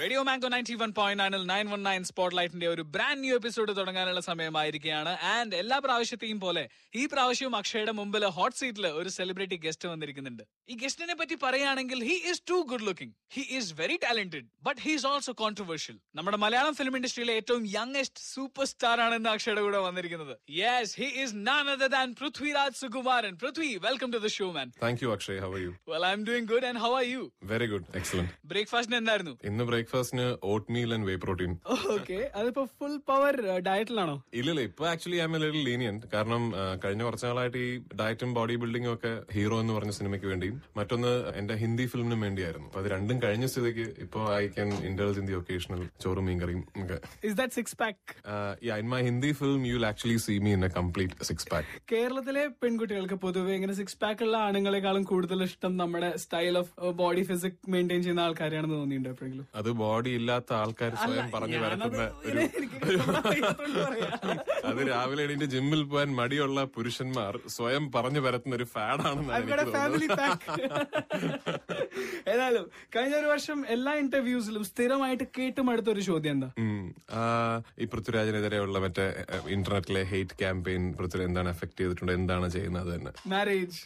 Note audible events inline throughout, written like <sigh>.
Radio Mango ninety one point നയനിൽ nine one nine സ്പോട്ട് ലൈറ്റിന്റെ ഒരു ബ്രാൻഡ് ന്യൂ എപ്പിസോഡ് തുടങ്ങാനുള്ള സമയമായിരിക്കുകയാണ് ആൻഡ് എല്ലാ പ്രാവശ്യത്തെയും പോലെ ഈ പ്രാവശ്യവും അക്ഷയുടെ മുമ്പിൽ ഹോട്ട് സീറ്റിൽ ഒരു സെലിബ്രിറ്റി ഗസ്റ്റ് വന്നിരിക്കുന്നുണ്ട് ഈ ഗസ്റ്റിനെ പറ്റി പറയുകയാണെങ്കിൽ he is too good looking he is very talented but he is also controversial നമ്മുടെ മലയാളം ഫിലിം ഇൻഡസ്ട്രിയിലെ ഏറ്റവും യങ്ങസ്റ്റ് സൂപ്പർ സ്റ്റാർ ആണ് ഇന്ന് അക്ഷയുടെ കൂടെ വന്നിരിക്കുന്നത് yes he is none other than Prithviraj Sukumaran Prithvi welcome to the show man thank you Akshay how are you well I'm doing good and how are you very good excellent ബ്രേക്ക്ഫാസ്റ്റിന് എന്തായിരുന്നു ഇന്ന് break ബ്രേക്ക്ഫാസ്റ്റിന് oatmeal and whey protein okay അതിപ്പോ full power ഡയറ്റിലാണോ ഇല്ല ഇപ്പൊ actually I'm a ലീനിയൻ കാരണം കഴിഞ്ഞ കുറച്ച് നാളായിട്ട് ഈ ഡയറ്റും ബോഡി ബിൽഡിംഗും ഒക്കെ ഹീറോ എന്ന് പറഞ്ഞ സിനിമയ്ക്ക് വേണ്ടിയും മറ്റൊന്ന് എന്റെ ഹിന്ദി ഫിലിമിനും വേണ്ടിയായിരുന്നു അപ്പൊ അത് രണ്ടും കഴിഞ്ഞ സ്ഥിതിക്ക് ഇപ്പൊ I can indulge in the occasional ചോറും മീൻകറിയും in my Hindi film you actually see me in a complete six pack കേരളത്തിലെ പെൺകുട്ടികൾക്ക് പൊതുവെ ഇങ്ങനെ സിക്സ് പാക്ക് ഉള്ള ആണുങ്ങളെക്കാളും കൂടുതൽ ഇഷ്ടം നമ്മുടെ style of body physique maintain ചെയ്യുന്ന ആൾക്കാരെയാണെന്ന് തോന്നിയിട്ടുണ്ടോ എപ്പോഴെങ്കിലും അത് ബോഡി ഇല്ലാത്ത ആൾക്കാർ സ്വയം പറഞ്ഞു വരത്തുന്ന ഒരു <laughs> അത് രാവിലെ എണീറ്റ് ജിമ്മിൽ പോകാൻ മടിയുള്ള പുരുഷന്മാർ സ്വയം പറഞ്ഞു വരത്തുന്ന ഒരു ഫാഡാണെന്ന് ഏതായാലും കഴിഞ്ഞ ഒരു വർഷം എല്ലാ ഇന്റർവ്യൂസിലും സ്ഥിരമായിട്ട് കേട്ടും അടുത്ത ഒരു ചോദ്യം എന്താ ഈ പൃഥ്വിരാജിനെതിരെയുള്ള മറ്റേ ഇന്റർനെറ്റിലെ ഹെയ്റ്റ് ക്യാമ്പയിൻ പൃഥ്വിരാജ് എന്താണ് എഫക്ട് ചെയ്തിട്ടുണ്ട് എന്താണ് ചെയ്യുന്നത് തന്നെ മാരേജ്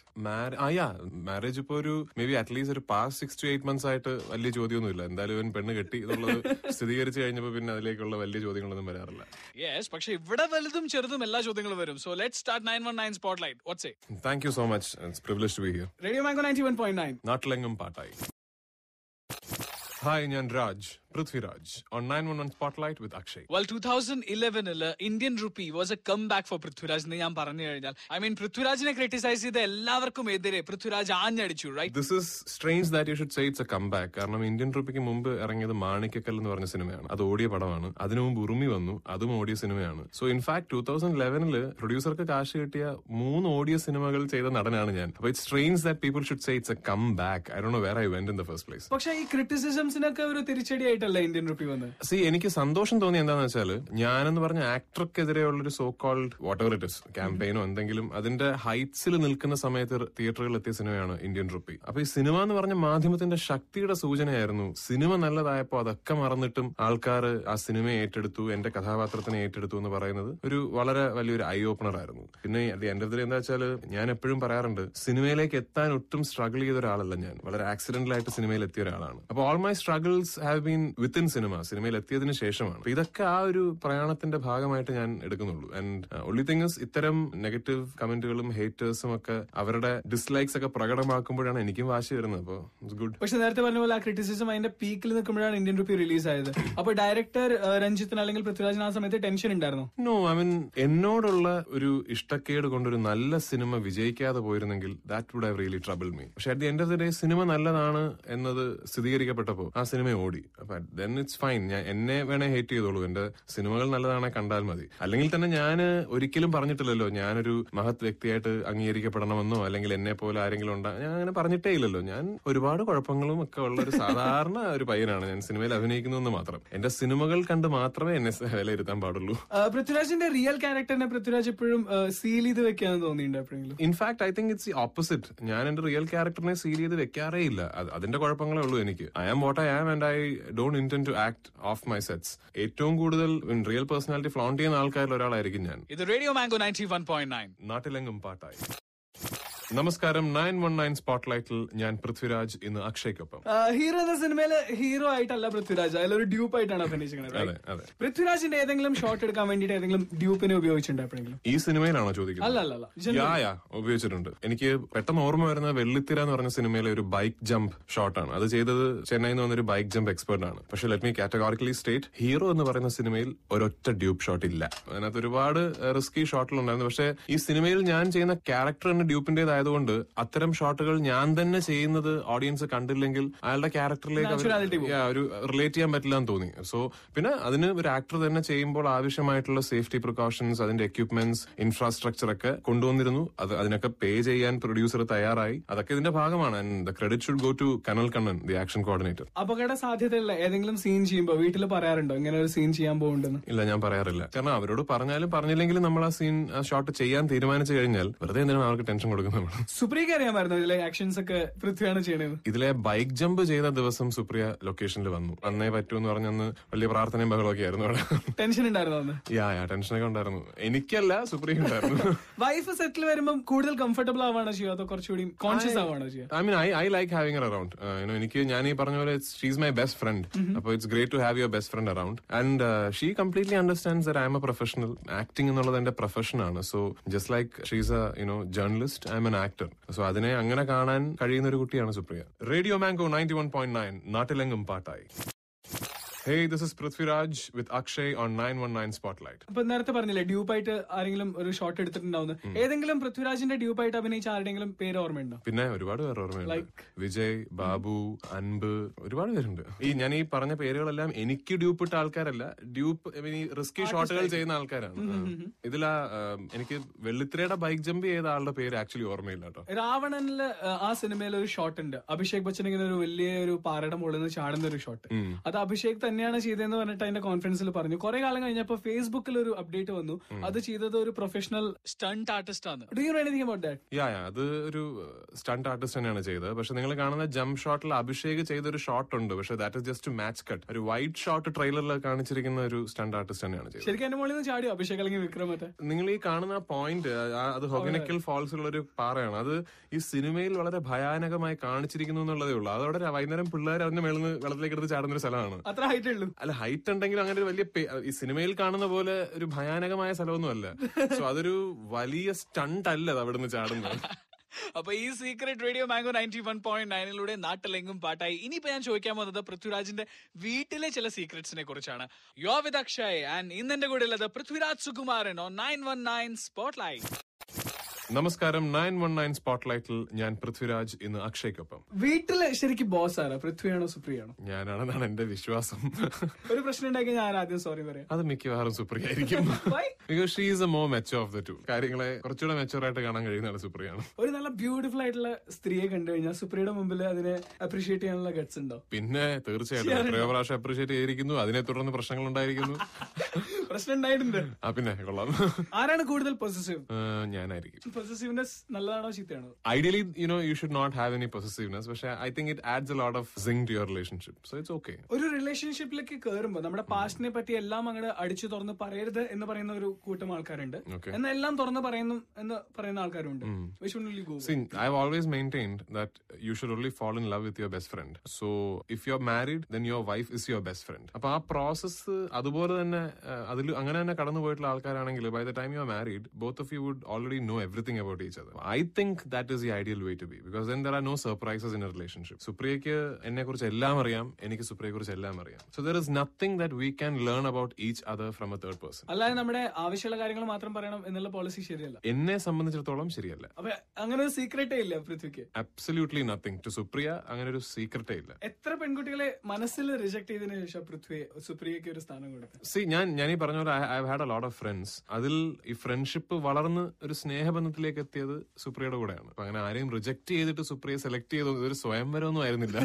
മാരേജ് ഇപ്പോ ഒരു മേ ബി അറ്റ്ലീസ്റ്റ് ഒരു past six to eight months ആയിട്ട് വലിയ ചോദ്യമൊന്നുമില്ല എന്തായാലും ഇവൻ പെണ്ണ് കെട്ടി എന്നുള്ളത് സ്ഥിരീകരിച്ചു കഴിഞ്ഞപ്പോ പിന്നെ അതിലേക്കുള്ള വലിയ ചോദ്യങ്ങളൊന്നും വരാറില്ല യെസ് പക്ഷെ ഇവിടെ വലുതും ചെറുതും എല്ലാ ചോദ്യങ്ങളും വരും so let start nine one nine spotlight what's thank you so much Radio നാട്ടിലെങ്ങും പാട്ടായി ഹായ് ഞാൻ Raj Prithviraj on 911 Spotlight with Akshay. Well, 2011 ല് Indian Rupee was a comeback for Prithviraj എന്ന് ഞാൻ പറഞ്ഞു കഴിഞ്ഞാൽ ഐ മീൻ പൃഥ്വിരാജിനെ ക്രിട്ടിസൈസ് ചെയ്ത എല്ലാവർക്കും എതിരെ പൃഥ്വിരാജ് ആഞ്ഞടിച്ചു right this is strange that you should say it's a comeback കാരണം ഇന്ത്യൻ റുപ്പിക്ക് മുമ്പ് ഇറങ്ങിയത് മാണിക്കക്കൽ എന്ന് പറഞ്ഞ സിനിമയാണ് അത് ഓടിയ പടമാണ് അതിനു മുമ്പ് ഉറുമി വന്നു അതും ഓടിയ സിനിമയാണ് സോ ഇൻഫാക്ട് ടൂ തൗസൻഡ് ലെവനിൽ പ്രൊഡ്യൂസർക്ക് കാശ് കിട്ടിയ മൂന്ന് ഓഡിയോ സിനിമകൾ ചെയ്ത നടനാണ് ഞാൻ അപ്പൊ it strange that people should say it's a comeback I Dr know where I went in the first place പക്ഷേ ഈ ക്രിറ്റിസിസംസിനൊക്കെ ഒരു തിരിച്ചടിയായിട്ട് ആയിട്ടല്ല ഇന്ത്യൻ റുപ്പി വന്നത് സി എനിക്ക് സന്തോഷം തോന്നി എന്താന്ന് വെച്ചാല് ഞാനെന്ന് പറഞ്ഞ ആക്ടർക്കെതിരെയുള്ള ഒരു so called whatever it is ക്യാമ്പയിനോ എന്തെങ്കിലും അതിന്റെ ഹൈറ്റ്സിൽ നിൽക്കുന്ന സമയത്ത് തിയേറ്ററുകളിൽ എത്തിയ സിനിമയാണ് ഇന്ത്യൻ റുപ്പി അപ്പൊ ഈ സിനിമ എന്ന് പറഞ്ഞ മാധ്യമത്തിന്റെ ശക്തിയുടെ സൂചനയായിരുന്നു സിനിമ നല്ലതായപ്പോ അതൊക്കെ മറന്നിട്ടും ആൾക്കാർ ആ സിനിമയെ ഏറ്റെടുത്തു എന്റെ കഥാപാത്രത്തിനെ ഏറ്റെടുത്തു എന്ന് പറയുന്നത് ഒരു വളരെ വലിയൊരു ഐ ഓപ്പണർ ആയിരുന്നു പിന്നെ അത് എൻഡ് ഓഫ് ദി എന്താ വെച്ചാൽ ഞാൻ എപ്പോഴും പറയാറുണ്ട് സിനിമയിലേക്ക് എത്താൻ ഒട്ടും സ്ട്രഗിൾ ചെയ്ത ഒരാളല്ല ഞാൻ വളരെ ആക്സിഡന്റൽ ആയിട്ട് സിനിമയിൽ എത്തിയ ഒരാളാണ് അപ്പോൾ all my struggles have been within cinema സിനിമയിൽ എത്തിയതിനു ശേഷമാണ് ഇതൊക്കെ ആ ഒരു പ്രയാണത്തിന്റെ ഭാഗമായിട്ട് ഞാൻ എടുക്കുന്നുള്ളൂ ആൻഡ് ഒള്ളി തിങ്സ് ഇത്തരം നെഗറ്റീവ് കമന്റുകളും ഹേറ്റേഴ്സും ഒക്കെ അവരുടെ ഡിസ്ലൈക്സ് ഒക്കെ പ്രകടമാക്കുമ്പോഴാണ് എനിക്കും വാശി വരുന്നത് അപ്പോൾ ഗുഡ് പക്ഷെ നേരത്തെ പറഞ്ഞ പോലെ ആ ക്രിറ്റിസിസം അതിന്റെ പീക്കിൽ നിൽക്കുമ്പോഴാണ് ഇന്ത്യൻ റുപ്പി റിലീസ് ആയത് അപ്പൊ ഡയറക്ടർ uh, രഞ്ജിത്തിന് അല്ലെങ്കിൽ പൃഥ്വിരാജിന് ആ സമയത്ത് ടെൻഷൻ ഉണ്ടായിരുന്നു നോ ഐ മീൻ എന്നോടുള്ള ഒരു ഇഷ്ടക്കേട് കൊണ്ടൊരു നല്ല സിനിമ വിജയിക്കാതെ പോയിരുന്നെങ്കിൽ that would have really trouble me പക്ഷെ at the end of the day cinema നല്ലതാണ് എന്നത് സ്ഥിരീകരിക്കപ്പെട്ടപ്പോ ആ സിനിമ ഓടി അപ്പൊ ഇറ്റ്സ് ഫൈൻ ഞാൻ എന്നെ വേണേ ഹേറ്റ് ചെയ്തോളൂ എന്റെ സിനിമകൾ നല്ലതാണെ കണ്ടാൽ മതി അല്ലെങ്കിൽ തന്നെ ഞാൻ ഒരിക്കലും പറഞ്ഞിട്ടില്ലല്ലോ ഞാനൊരു മഹത് വ്യക്തിയായിട്ട് അംഗീകരിക്കപ്പെടണമെന്നോ അല്ലെങ്കിൽ എന്നെ പോലെ ആരെങ്കിലും ഉണ്ടാ ഞാൻ അങ്ങനെ പറഞ്ഞിട്ടേ ഇല്ലല്ലോ ഞാൻ ഒരുപാട് കുഴപ്പങ്ങളും ഒക്കെ ഉള്ള ഒരു സാധാരണ ഒരു പയ്യനാണ് ഞാൻ സിനിമയിൽ അഭിനയിക്കുന്നു എന്ന് മാത്രം എന്റെ സിനിമകൾ കണ്ട് മാത്രമേ എന്നെ വിലയിരുത്താൻ പാടുള്ളൂ പൃഥ്വിരാജിന്റെ റിയൽ ക്യാരക്ടറിനെ പൃഥ്വിരാജ് എപ്പോഴും സീൽ ചെയ്ത് വെക്കാന്ന് തോന്നിയിട്ടുണ്ട് in fact I think it's opposite ഞാൻ എന്റെ റിയൽ ക്യാരക്ടറിനെ സീൽ ചെയ്ത് വെക്കാറേ ഇല്ല അതിന്റെ കുഴപ്പങ്ങളേ ഉള്ളൂ എനിക്ക് I am what I am and I do don't intend to act off my sets ഏറ്റവും കൂടുതൽ റിയൽ പേഴ്സണാലിറ്റി ഫ്ലോണ്ട് ചെയ്യുന്ന ആൾക്കാരിൽ ഒരാളായിരിക്കും ഞാൻ ഇത് Radio Mango ninety one point nine നാട്ടിലെങ്ങും പാട്ടായി നമസ്കാരം നയൻ വൺ നയൻ സ്പോട്ട്ലൈറ്റിൽ ഞാൻ പൃഥ്വിരാജ് ഇന്ന് അക്ഷയ്ക്കൊപ്പം ഹീറോ എന്ന സിനിമയിലെ ഹീറോ ആയിട്ടല്ല പൃഥ്വിരാജ് അതിലൊരു ഡ്യൂപ്പ് ആയിട്ടാണ് അഭിനയിച്ചിരിക്കുന്നത് പൃഥ്വിരാജിന്റെ ഏതെങ്കിലും ഷോട്ട് എടുക്കാൻ വേണ്ടിയിട്ട് ഏതെങ്കിലും ഡ്യൂപ്പിനെ ഉപയോഗിച്ചിട്ടുണ്ടോ ഈ സിനിമയിലാണോ ചോദിക്കുന്നത് അല്ല അല്ല യാ ഉപയോഗിച്ചിട്ടുണ്ട് എനിക്ക് പെട്ടെന്ന് ഓർമ്മ വരുന്ന വെള്ളിത്തിര എന്ന് പറഞ്ഞ സിനിമയിലെ ഒരു ബൈക്ക് ഷോട്ട് ഷോട്ടാണ് അത് ചെയ്തത് ചെന്നൈയിൽ നിന്ന് ഒരു ബൈക്ക് ജമ്പ് എക്സ്പെർട്ട് ആണ് പക്ഷെ let me categorically state hero എന്ന് പറയുന്ന സിനിമയിൽ ഒരൊറ്റ ഡ്യൂപ്പ് ഷോട്ട് ഇല്ല അതിനകത്ത് ഒരുപാട് റിസ്കി ഷോട്ടിലുണ്ടായിരുന്നു പക്ഷെ ഈ സിനിമയിൽ ഞാൻ ചെയ്യുന്ന ക്യാരക്ടറിന് ഡ്യൂപ്പിന്റേതായ ആയതുകൊണ്ട് അത്തരം ഷോട്ടുകൾ ഞാൻ തന്നെ ചെയ്യുന്നത് ഓഡിയൻസ് കണ്ടില്ലെങ്കിൽ അയാളുടെ ക്യാരക്ടറിലേക്ക് ഒരു റിലേറ്റ് ചെയ്യാൻ പറ്റില്ല എന്ന് തോന്നി സോ പിന്നെ അതിന് ഒരു ആക്ടർ തന്നെ ചെയ്യുമ്പോൾ ആവശ്യമായിട്ടുള്ള സേഫ്റ്റി പ്രിക്കോഷൻസ് അതിന്റെ എക്യുപ്മെന്റ്സ് ഇൻഫ്രാസ്ട്രക്ചർ ഒക്കെ കൊണ്ടുവന്നിരുന്നു അത് അതിനൊക്കെ പേ ചെയ്യാൻ പ്രൊഡ്യൂസർ തയ്യാറായി അതൊക്കെ ഇതിന്റെ ഭാഗമാണ് the credit should go to Kanal Kannan the action coordinator അപകട സാധ്യതയുള്ള ഏതെങ്കിലും സീൻ ചെയ്യുമ്പോൾ വീട്ടിൽ പറയാറുണ്ടോ ഇങ്ങനെ ഒരു സീൻ ചെയ്യാൻ പോകുന്നുണ്ടെന്ന് ഇല്ല ഞാൻ പറയാറില്ല കാരണം അവരോട് പറഞ്ഞാലും പറഞ്ഞില്ലെങ്കിലും നമ്മൾ ആ സീൻ ഷോട്ട് ചെയ്യാൻ തീരുമാനിച്ചു കഴിഞ്ഞാൽ വെറുതെ എന്തിനാണ് അവർക്ക് ടെൻഷൻ കൊടുക്കുന്നത് സുപ്രിയക്ക് അറിയാമായിരുന്നു ഇതിലെ ആക്ഷൻസ് ഒക്കെ പൃഥ്വിയാണ് ചെയ്യണത് ഇതിലെ ബൈക്ക് ജമ്പ് ചെയ്ത ദിവസം സുപ്രിയ ലൊക്കേഷനിൽ വന്നു അന്നേ പറ്റൂ എന്ന് പറഞ്ഞന്ന് വലിയ പ്രാർത്ഥനയും ബഹളമൊക്കെ ആയിരുന്നു ടെൻഷൻ ഉണ്ടായിരുന്നു യാ യാ ടെൻഷൻ ഒക്കെ ഉണ്ടായിരുന്നു എനിക്കല്ല സുപ്രിയ ഉണ്ടായിരുന്നു വൈഫ് സെറ്റിൽ വരുമ്പോൾ കൂടുതൽ കംഫർട്ടബിൾ ആവാണോ ചെയ്യുക അതോ കുറച്ചുകൂടി കോൺഷ്യസ് ആവാണോ ചെയ്യുക I mean I I like having around എനിക്ക് ഞാൻ ഈ പറഞ്ഞ പോലെ ഷീസ് മൈ ബെസ്റ്റ് ഫ്രണ്ട് അപ്പോൾ it's great to have your best friend around and she completely understands that I'm a professional acting എന്നുള്ളത് എന്റെ പ്രൊഫഷനാണ് so just like she's a you know journalist I'm an an actor so അതിനെ അങ്ങനെ കാണാൻ കഴിയുന്ന ഒരു കുട്ടിയാണ് Supriya Radio Mango ninety one point nine നാട്ടിലെങ്ങും പാട്ടായി hey this is Prithviraj with Akshay on nine one nine spotlight അപ്പൊ നേരത്തെ പറഞ്ഞില്ലേ ഡ്യൂപ്പായിട്ട് ആരെങ്കിലും ഒരു ഷോട്ട് എടുത്തിട്ടുണ്ടാവുന്നു ഏതെങ്കിലും പൃഥ്വിരാജിന്റെ ഡ്യൂപ്പായിട്ട് അഭിനയിച്ച ആരുടെങ്കിലും പേര് ഓർമ്മയുണ്ടോ പിന്നെ ഒരുപാട് പേര് ഓർമ്മയുണ്ട് വിജയ് ബാബു അൻപ് ഒരുപാട് പേരുണ്ട് ഈ ഞാൻ ഈ പറഞ്ഞ പേരുകളെല്ലാം എനിക്ക് ഡ്യൂപ്പ് ഇട്ട ആൾക്കാരല്ല ഡ്യൂപ്പ് റിസ്കി ഷോട്ടുകൾ ചെയ്യുന്ന ആൾക്കാരാണ് ഇതിലാ എനിക്ക് വെള്ളിത്തിരയുടെ ബൈക്ക് ജമ്പ് ചെയ്ത ആളുടെ പേര് ആക്ച്വലി ഓർമ്മയില്ല കേട്ടോ രാവണനില് ആ സിനിമയിൽ ഒരു ഷോട്ട് ഉണ്ട് അഭിഷേക് ബച്ചൻ ഇങ്ങനെ ഒരു വലിയ ഒരു പാറയുടെ മുകളിൽ നിന്ന് ചാടുന്ന ഒരു ഷോട്ട് അത് അഭിഷേക് തന്നെയാണ് ചെയ്തതെന്ന് പറഞ്ഞിട്ട് അതിന്റെ കോൺഫിഡൻസിൽ പറഞ്ഞു കുറെ കാലം കഴിഞ്ഞപ്പോ ഫേസ്ബുക്കിൽ ഒരു അപ്ഡേറ്റ് വന്നു അത് ചെയ്തത് ഒരു പ്രൊഫഷണൽ സ്റ്റണ്ട് ആർട്ടിസ്റ്റ് ആണ് ഡു യു എനിക്ക് അബൌട്ട് ദാറ്റ് യാ യാ അത് ഒരു സ്റ്റണ്ട് uh, ആർട്ടിസ്റ്റ് തന്നെയാണ് ചെയ്തത് പക്ഷെ നിങ്ങൾ കാണുന്ന ജംപ് ഷോട്ടിൽ അഭിഷേക് ചെയ്ത ഒരു ഷോട്ട് ഉണ്ട് പക്ഷെ that is just match cut ഒരു വൈറ്റ് ഷോട്ട് ട്രെയിലറിൽ കാണിച്ചിരിക്കുന്ന ഒരു സ്റ്റണ്ട് ആർട്ടിസ്റ്റ് തന്നെയാണ് ചെയ്തത് ശരിക്കും എന്റെ മുകളിൽ നിന്ന് ചാടിയോ അഭിഷേക് അല്ലെങ്കിൽ വിക്രം നിങ്ങൾ ഈ കാണുന്ന പോയിന്റ് അത് ഹൊഗനക്കൽ ഉള്ള ഒരു പാറയാണ് അത് ഈ സിനിമയിൽ വളരെ ഭയാനകമായി കാണിച്ചിരിക്കുന്നു എന്നുള്ളതേ ഉള്ളൂ അതോടെ വൈകുന്നേരം പിള്ളേർ അതിന്റെ മേളിൽ നിന്ന് വെള്ളത്തിലേക്ക് എടുത്ത് ചാടുന്ന ഒരു സ്ഥലമാണ് അത്ര ഹൈറ്റ് ഉള്ളൂ അല്ല ഹൈറ്റ് ഉണ്ടെങ്കിലും അങ്ങനെ ഒരു വലിയ ഈ സിനിമയിൽ കാണുന്ന പോലെ ഒരു ഭയാനകമായ സ്ഥലമൊന്നും അല്ല <laughs> സോ അതൊരു വലിയ സ്റ്റണ്ട് അല്ല അവിടെ നിന്ന് ചാടുന്നത് <laughs> അപ്പൊ ഈ secret Radio Mango ninety one point നയനിലൂടെ നാട്ടിലെങ്ങും പാട്ടായി ഇനിയിപ്പോ ഞാൻ ചോദിക്കാൻ പോകുന്നത് പൃഥ്വിരാജിന്റെ വീട്ടിലെ ചില സീക്രട്സിനെ കുറിച്ചാണ് യോ വിദ് അക്ഷയ് ആൻഡ് ഇന്നെന്റെ കൂടെ ഉള്ളത് Prithviraj Sukumaran on nine one nine spotlight നമസ്കാരം നയൻ വൺ നയൻ സ്പോട്ട്ലൈറ്റിൽ ഞാൻ പൃഥ്വിരാജ് ഇന്ന് അക്ഷയ്ക്കൊപ്പം വീട്ടില് ശരിക്കും ബോസ് ആരാ പൃഥ്വിയാണോ സുപ്രിയാണോ ഞാനാണെന്നാണ് എന്റെ വിശ്വാസം ഒരു പ്രശ്നം ഉണ്ടാക്കി ഞാൻ ആദ്യം സോറി പറയാം അത് മിക്കവാറും സുപ്രിയ ആയിരിക്കും because she is a more mature of the two കാര്യങ്ങളെ കുറച്ചുകൂടെ മെച്ചോർ ആയിട്ട് കാണാൻ കഴിയുന്ന സുപ്രിയാണ് ഒരു നല്ല ബ്യൂട്ടിഫുൾ ആയിട്ടുള്ള സ്ത്രീയെ കണ്ടു കഴിഞ്ഞാൽ സുപ്രിയയുടെ മുമ്പിൽ അതിനെ അപ്രീഷിയേറ്റ് ചെയ്യാനുള്ള ഗട്സ് ഉണ്ടോ പിന്നെ തീർച്ചയായിട്ടും എത്രയോ പ്രാവശ്യം അപ്രീഷിയേറ്റ് ചെയ്തിരിക്കുന്നു അതിനെ തുടർന്ന് പ്രശ്നങ്ങൾ ഉണ്ടായിരിക്കുന്നു <laughs> പ്രശ്നം ഉണ്ടായിട്ടുണ്ട് ആ പിന്നെ കൊള്ളാം ആരാണ് കൂടുതൽ പൊസസീവ് ഞാനായിരിക്കും നല്ലതാണോ ചീത്തയാണോ ideally you know you should not have any possessiveness പക്ഷെ I think it adds a lot of zing to your relationship so it's okay ഒരു റിലേഷൻഷിപ്പിലേക്ക് കയറുമ്പോൾ നമ്മുടെ പാസ്റ്റിനെ പറ്റി എല്ലാം അങ്ങോട്ട് അടിച്ചു തുറന്ന് പറയരുത് എന്ന് പറയുന്ന ഒരു കൂട്ടം ആൾക്കാരുണ്ട് എന്നാൽ എല്ലാം തുറന്ന് പറയുന്നു എന്ന് പറയുന്ന ആൾക്കാരുണ്ട് I always maintained that you should only fall in love with your best friend so if you are married then your wife is your best friend അപ്പൊ ആ പ്രോസസ് അതുപോലെ തന്നെ അതിൽ അങ്ങനെ തന്നെ കടന്നു പോയിട്ടുള്ള ആൾക്കാരാണെങ്കിൽ by the time you are married both of you would already know everything about each other I think that is the ideal way to be because then there are no surprises in a relationship സുപ്രിയയ്ക്ക് എന്നെ കുറിച്ച് എല്ലാം അറിയാം എനിക്ക് സുപ്രിയെ കുറിച്ച് എല്ലാം അറിയാം so there is nothing that we can learn about each other from a third person അല്ലാതെ നമ്മുടെ ആവശ്യമുള്ള കാര്യങ്ങൾ മാത്രം പറയണം എന്നുള്ള പോളിസി ശരിയല്ല എന്നെ സംബന്ധിച്ചിടത്തോളം ശരിയല്ല അങ്ങനെ ഒരു സീക്രട്ടേ ഇല്ല പൃഥ്വിക്ക് അബ്സല്യൂട്ട്ലി നത്തിങ് ടു സുപ്രിയ അങ്ങനെ ഒരു സീക്രട്ടേ ഇല്ല എത്ര പെൺകുട്ടികളെ മനസ്സിൽ റിജക്ട് ചെയ്തതിനു ശേഷം പൃഥ്വി സുപ്രിയക്ക് ഒരു സ്ഥാനം കൊടുത്തു സി ഞാൻ ഞാൻ ഈ പറഞ്ഞ പറഞ്ഞ പോലെ I had a lot of friends അതിൽ ഈ ഫ്രണ്ട്ഷിപ്പ് വളർന്ന് ഒരു സ്നേഹബന്ധത്തിലേക്ക് എത്തിയത് സുപ്രിയയുടെ കൂടെയാണ് അങ്ങനെ ആരെയും റിജക്ട് ചെയ്തിട്ട് സുപ്രിയ സെലക്ട് ചെയ്തു ഇതൊരു സ്വയംവരം ഒന്നും ആയിരുന്നില്ല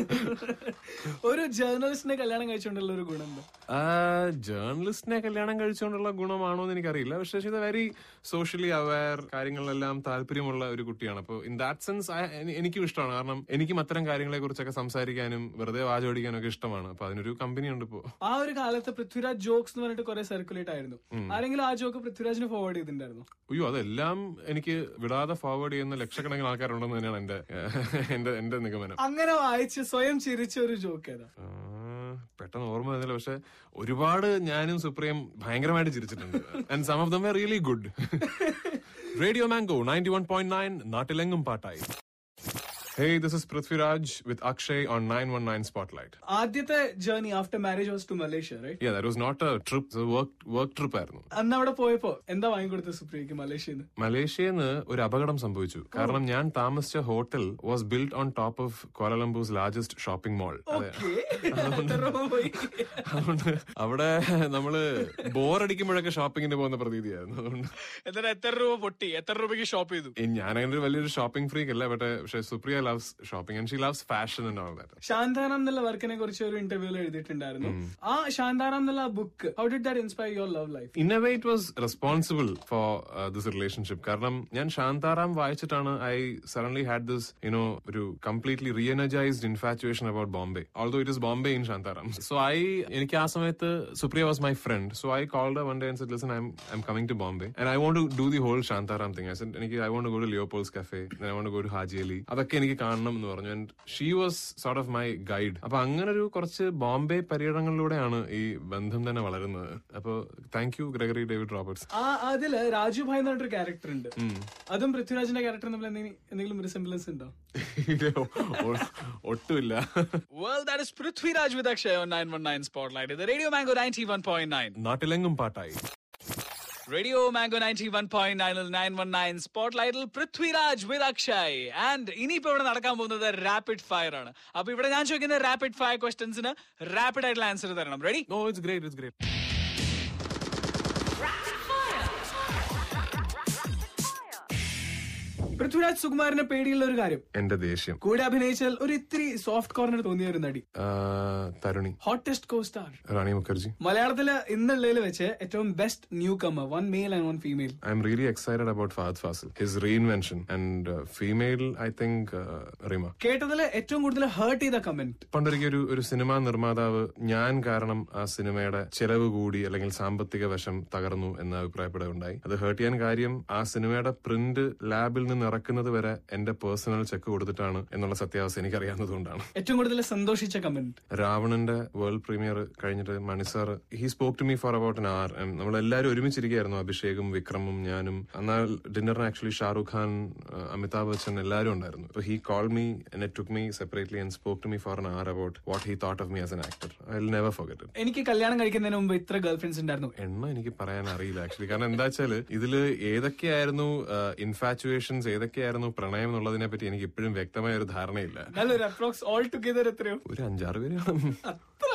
ഒരു ജേർണലിസ്റ്റിനെ കല്യാണം കഴിച്ചുകൊണ്ടുള്ള ഒരു ഗുണം ജേർണലിസ്റ്റിനെ കല്യാണം കഴിച്ചുകൊണ്ടുള്ള ഗുണമാണോ എന്ന് എനിക്കറിയില്ല പക്ഷേ ഇത് വെരി സോഷ്യലി അവയർ കാര്യങ്ങളിലെല്ലാം താല്പര്യമുള്ള ഒരു കുട്ടിയാണ് അപ്പോൾ ഇൻ ദാറ്റ് സെൻസ് എനിക്കും ഇഷ്ടമാണ് കാരണം എനിക്കും അത്തരം കാര്യങ്ങളെ കുറിച്ചൊക്കെ സംസാരിക്കാനും വെറുതെ വാചോടിക്കാനും ഒക്കെ ഇഷ്ടമാണ് അപ്പൊ അതിനൊരു കമ്പനി ഉണ്ട് ഇപ്പോ ആ ഒരു കാലത്ത് പൃഥ്വിരാജ് ജോക്സ് എന്ന് പറഞ്ഞിട്ട് കുറെ സർക്കുലേറ്റ് ആയിരുന്നു ആരെങ്കിലും ആ ജോക്ക് പൃഥ്വിരാജിന് ഫോർവേഡ് ചെയ്തിട്ടുണ്ടായിരുന്നു അയ്യോ അതെല്ലാം എനിക്ക് വിടാതെ ഫോർവേഡ് ചെയ്യുന്ന ലക്ഷക്കണക്കിന് ആൾക്കാരുണ്ടെന്ന് തന്നെയാണ് എന്റെ എന്റെ എന്റെ നിഗമനം അങ്ങനെ വായിച്ച് സ്വയം ചിരിച്ച ഒരു ജോക്ക് ഏതാ പെട്ടെന്ന് ഓർമ്മ വരുന്നില്ല പക്ഷെ ഒരുപാട് ഞാനും സുപ്രീം ഭയങ്കരമായിട്ട് ചിരിച്ചിട്ടുണ്ട് and some of them really good Radio Mango ninety one point nine നാട്ടിലെങ്ങും പാട്ടായി hey this is Prithviraj with Akshay on nine one nine spotlight ആദ്യത്തെ journey after marriage was to Malaysia right yeah that was not a trip work work trip ആയിരുന്നു അന്ന് അവിടെ പോയപ്പോ എന്താ വാങ്ങിക്കൊടുത്തത് സുപ്രിയക്ക് മലേഷ്യന്ന് മലേഷ്യന്ന് ഒരു അപകടം സംഭവിച്ചു കാരണം ഞാൻ താമസിച്ച hotel was built on top of Kuala Lumpur's largest shopping mall അതുകൊണ്ട് അവിടെ നമ്മള് ബോറടിക്കുമ്പോഴൊക്കെ ഷോപ്പിങ്ങിന് പോകുന്ന പ്രതീതിയായിരുന്നു അതുകൊണ്ട് എന്നിട്ട് എത്ര രൂപ പൊട്ടി എത്ര രൂപയ്ക്ക് ഷോപ്പ് ചെയ്തു ഞാൻ അങ്ങനെ വലിയൊരു ഷോപ്പിംഗ് ഫ്രീക്ക് അല്ല പക്ഷേ Supriya loves shopping and she loves fashion and all that Shantaram എന്നുള്ള വർക്കിനെ കുറിച്ച് ഒരു ഇന്റർവ്യൂ എഴുതിയിട്ടുണ്ടായിരുന്നു ആ ശാന്താറാം എന്നുള്ള book how did that inspire your love life in a way it was responsible for this relationship കാരണം ഞാൻ ശാന്താറാം വായിച്ചിട്ടാണ് I suddenly had this you know ഒരു completely reenergized infatuation about Bombay although it is Bombay in Shantaram so I എനിക്ക് ആ സമയത്ത് Supriya was my friend so I called one day and said listen I'm coming to Bombay and I want to do the whole Shantaram thing I said എനിക്ക് I want go to Leopold's cafe I want go to Haji Ali അതൊക്കെ എനിക്ക് കാണണം എന്ന് പറഞ്ഞു and she was sort of my guide അപ്പൊ അങ്ങനെ ഒരു കുറച്ച് ബോംബെ പര്യടനങ്ങളിലൂടെയാണ് ഈ ബന്ധം തന്നെ വളരുന്നത് അപ്പൊ thank you Gregory David Roberts അതിൽ രാജു ഭായ് എന്ന് പറഞ്ഞൊരു ക്യാരക്ടർ ഉണ്ട് അതും പൃഥ്വിരാജിന്റെ ക്യാരക്ടർ തമ്മിൽ എന്തെങ്കിലും റിസംബ്ലൻസ് ഉണ്ടോ ഒട്ടുമില്ല Well, that is Prithviraj with Akshay on 919 Spotlight. The Radio Mango 91.9. നാട്ടിലെങ്ങും പാട്ടായി Radio Mango ninety one point സ്പോട്ട് ലൈറ്റിൽ പൃഥ്വിരാജ് വിത്ത് അക്ഷയ് ആൻഡ് ഇനിയിപ്പോ ഇവിടെ നടക്കാൻ പോകുന്നത് റാപ്പിഡ് ഫയർ ആണ് അപ്പൊ ഇവിടെ ഞാൻ ചോദിക്കുന്ന റാപ്പിഡ് ഫയർ ക്വസ്റ്റ്യൻസിന് റാപ്പിഡ് ആയിട്ടുള്ള ആൻസർ തരണം ready it's great it's great Prithviraj സുകുമാരനെ പേടിയുള്ള ഒരു കാര്യം എന്റെ ദേഷ്യം കൂടെ അഭിനയിച്ചാൽ ഒരു ഇത്തിരി സോഫ്റ്റ് കോർണർ തോന്നിയ ഒരു നടി തരുണി hottest co star Rani Mukherji മലയാളത്തില് ഇന്നുള്ളതിൽ വെച്ച് ഏറ്റവും best newcomer one male and one female I'm really excited about Fahadh Faasil his reinvention and female I think Rima കേട്ടതിൽ ഏറ്റവും കൂടുതൽ ഹേർട്ട് ചെയ്ത കമന്റ് പണ്ടൊരിക്കൽ ഒരു ഒരു സിനിമാ നിർമ്മാതാവ് ഞാൻ കാരണം ആ സിനിമയുടെ ചെലവ് കൂടി അല്ലെങ്കിൽ സാമ്പത്തിക വശം തകർന്നു എന്ന അഭിപ്രായപ്പെടുകയുണ്ടായി അത് ഹേർട്ട് ചെയ്യാൻ കാര്യം ആ സിനിമയുടെ പ്രിന്റ് ലാബിൽ നിന്ന് ഇറക്കുന്നത് വരെ എന്റെ പേഴ്സണൽ ചെക്ക് കൊടുത്തിട്ടാണ് എന്നുള്ള സത്യാവസ്ഥ അറിയാവുന്നതുകൊണ്ടാണ് ഏറ്റവും കൂടുതൽ സന്തോഷിച്ച കമന്റ് രാവണന്റെ വേൾഡ് പ്രീമിയർ കഴിഞ്ഞിട്ട് Mani he spoke to me for about an hour നമ്മൾ എല്ലാവരും ഒരുമിച്ചിരിക്കുകയായിരുന്നു അഭിഷേകും വിക്രമും ഞാനും എന്നാൽ ഡിന്നറിന് ആക്ച്വലി ഷാറുഖ് ഖാൻ അമിതാഭ് ബച്ചൻ എല്ലാവരും ഉണ്ടായിരുന്നു ഹി കോൾ മീ എന്നെ took me separately and spoke to me for an hour about what he thought of me as an actor I never forget എനിക്ക് കല്യാണം കഴിക്കുന്നതിന് മുമ്പ് ഇത്ര ഗേൾ ഫ്രണ്ട്സ് ഉണ്ടായിരുന്നു എണ്ണ എനിക്ക് പറയാൻ അറിയില്ല ആക്ച്വലി കാരണം എന്താ വെച്ചാൽ ഇതിൽ ഏതൊക്കെയായിരുന്നു ഇൻഫാച്ചുവേഷൻസ് ഏതൊക്കെയായിരുന്നു പ്രണയം എന്നുള്ളതിനെ പറ്റി എനിക്ക് ഇപ്പോഴും വ്യക്തമായ ഒരു ധാരണയില്ല നല്ലൊരു അപ്രോക്സ് ഓൾ ടുഗദർ എത്രയോ ഒരു അഞ്ചാറ് പേര് അത്ര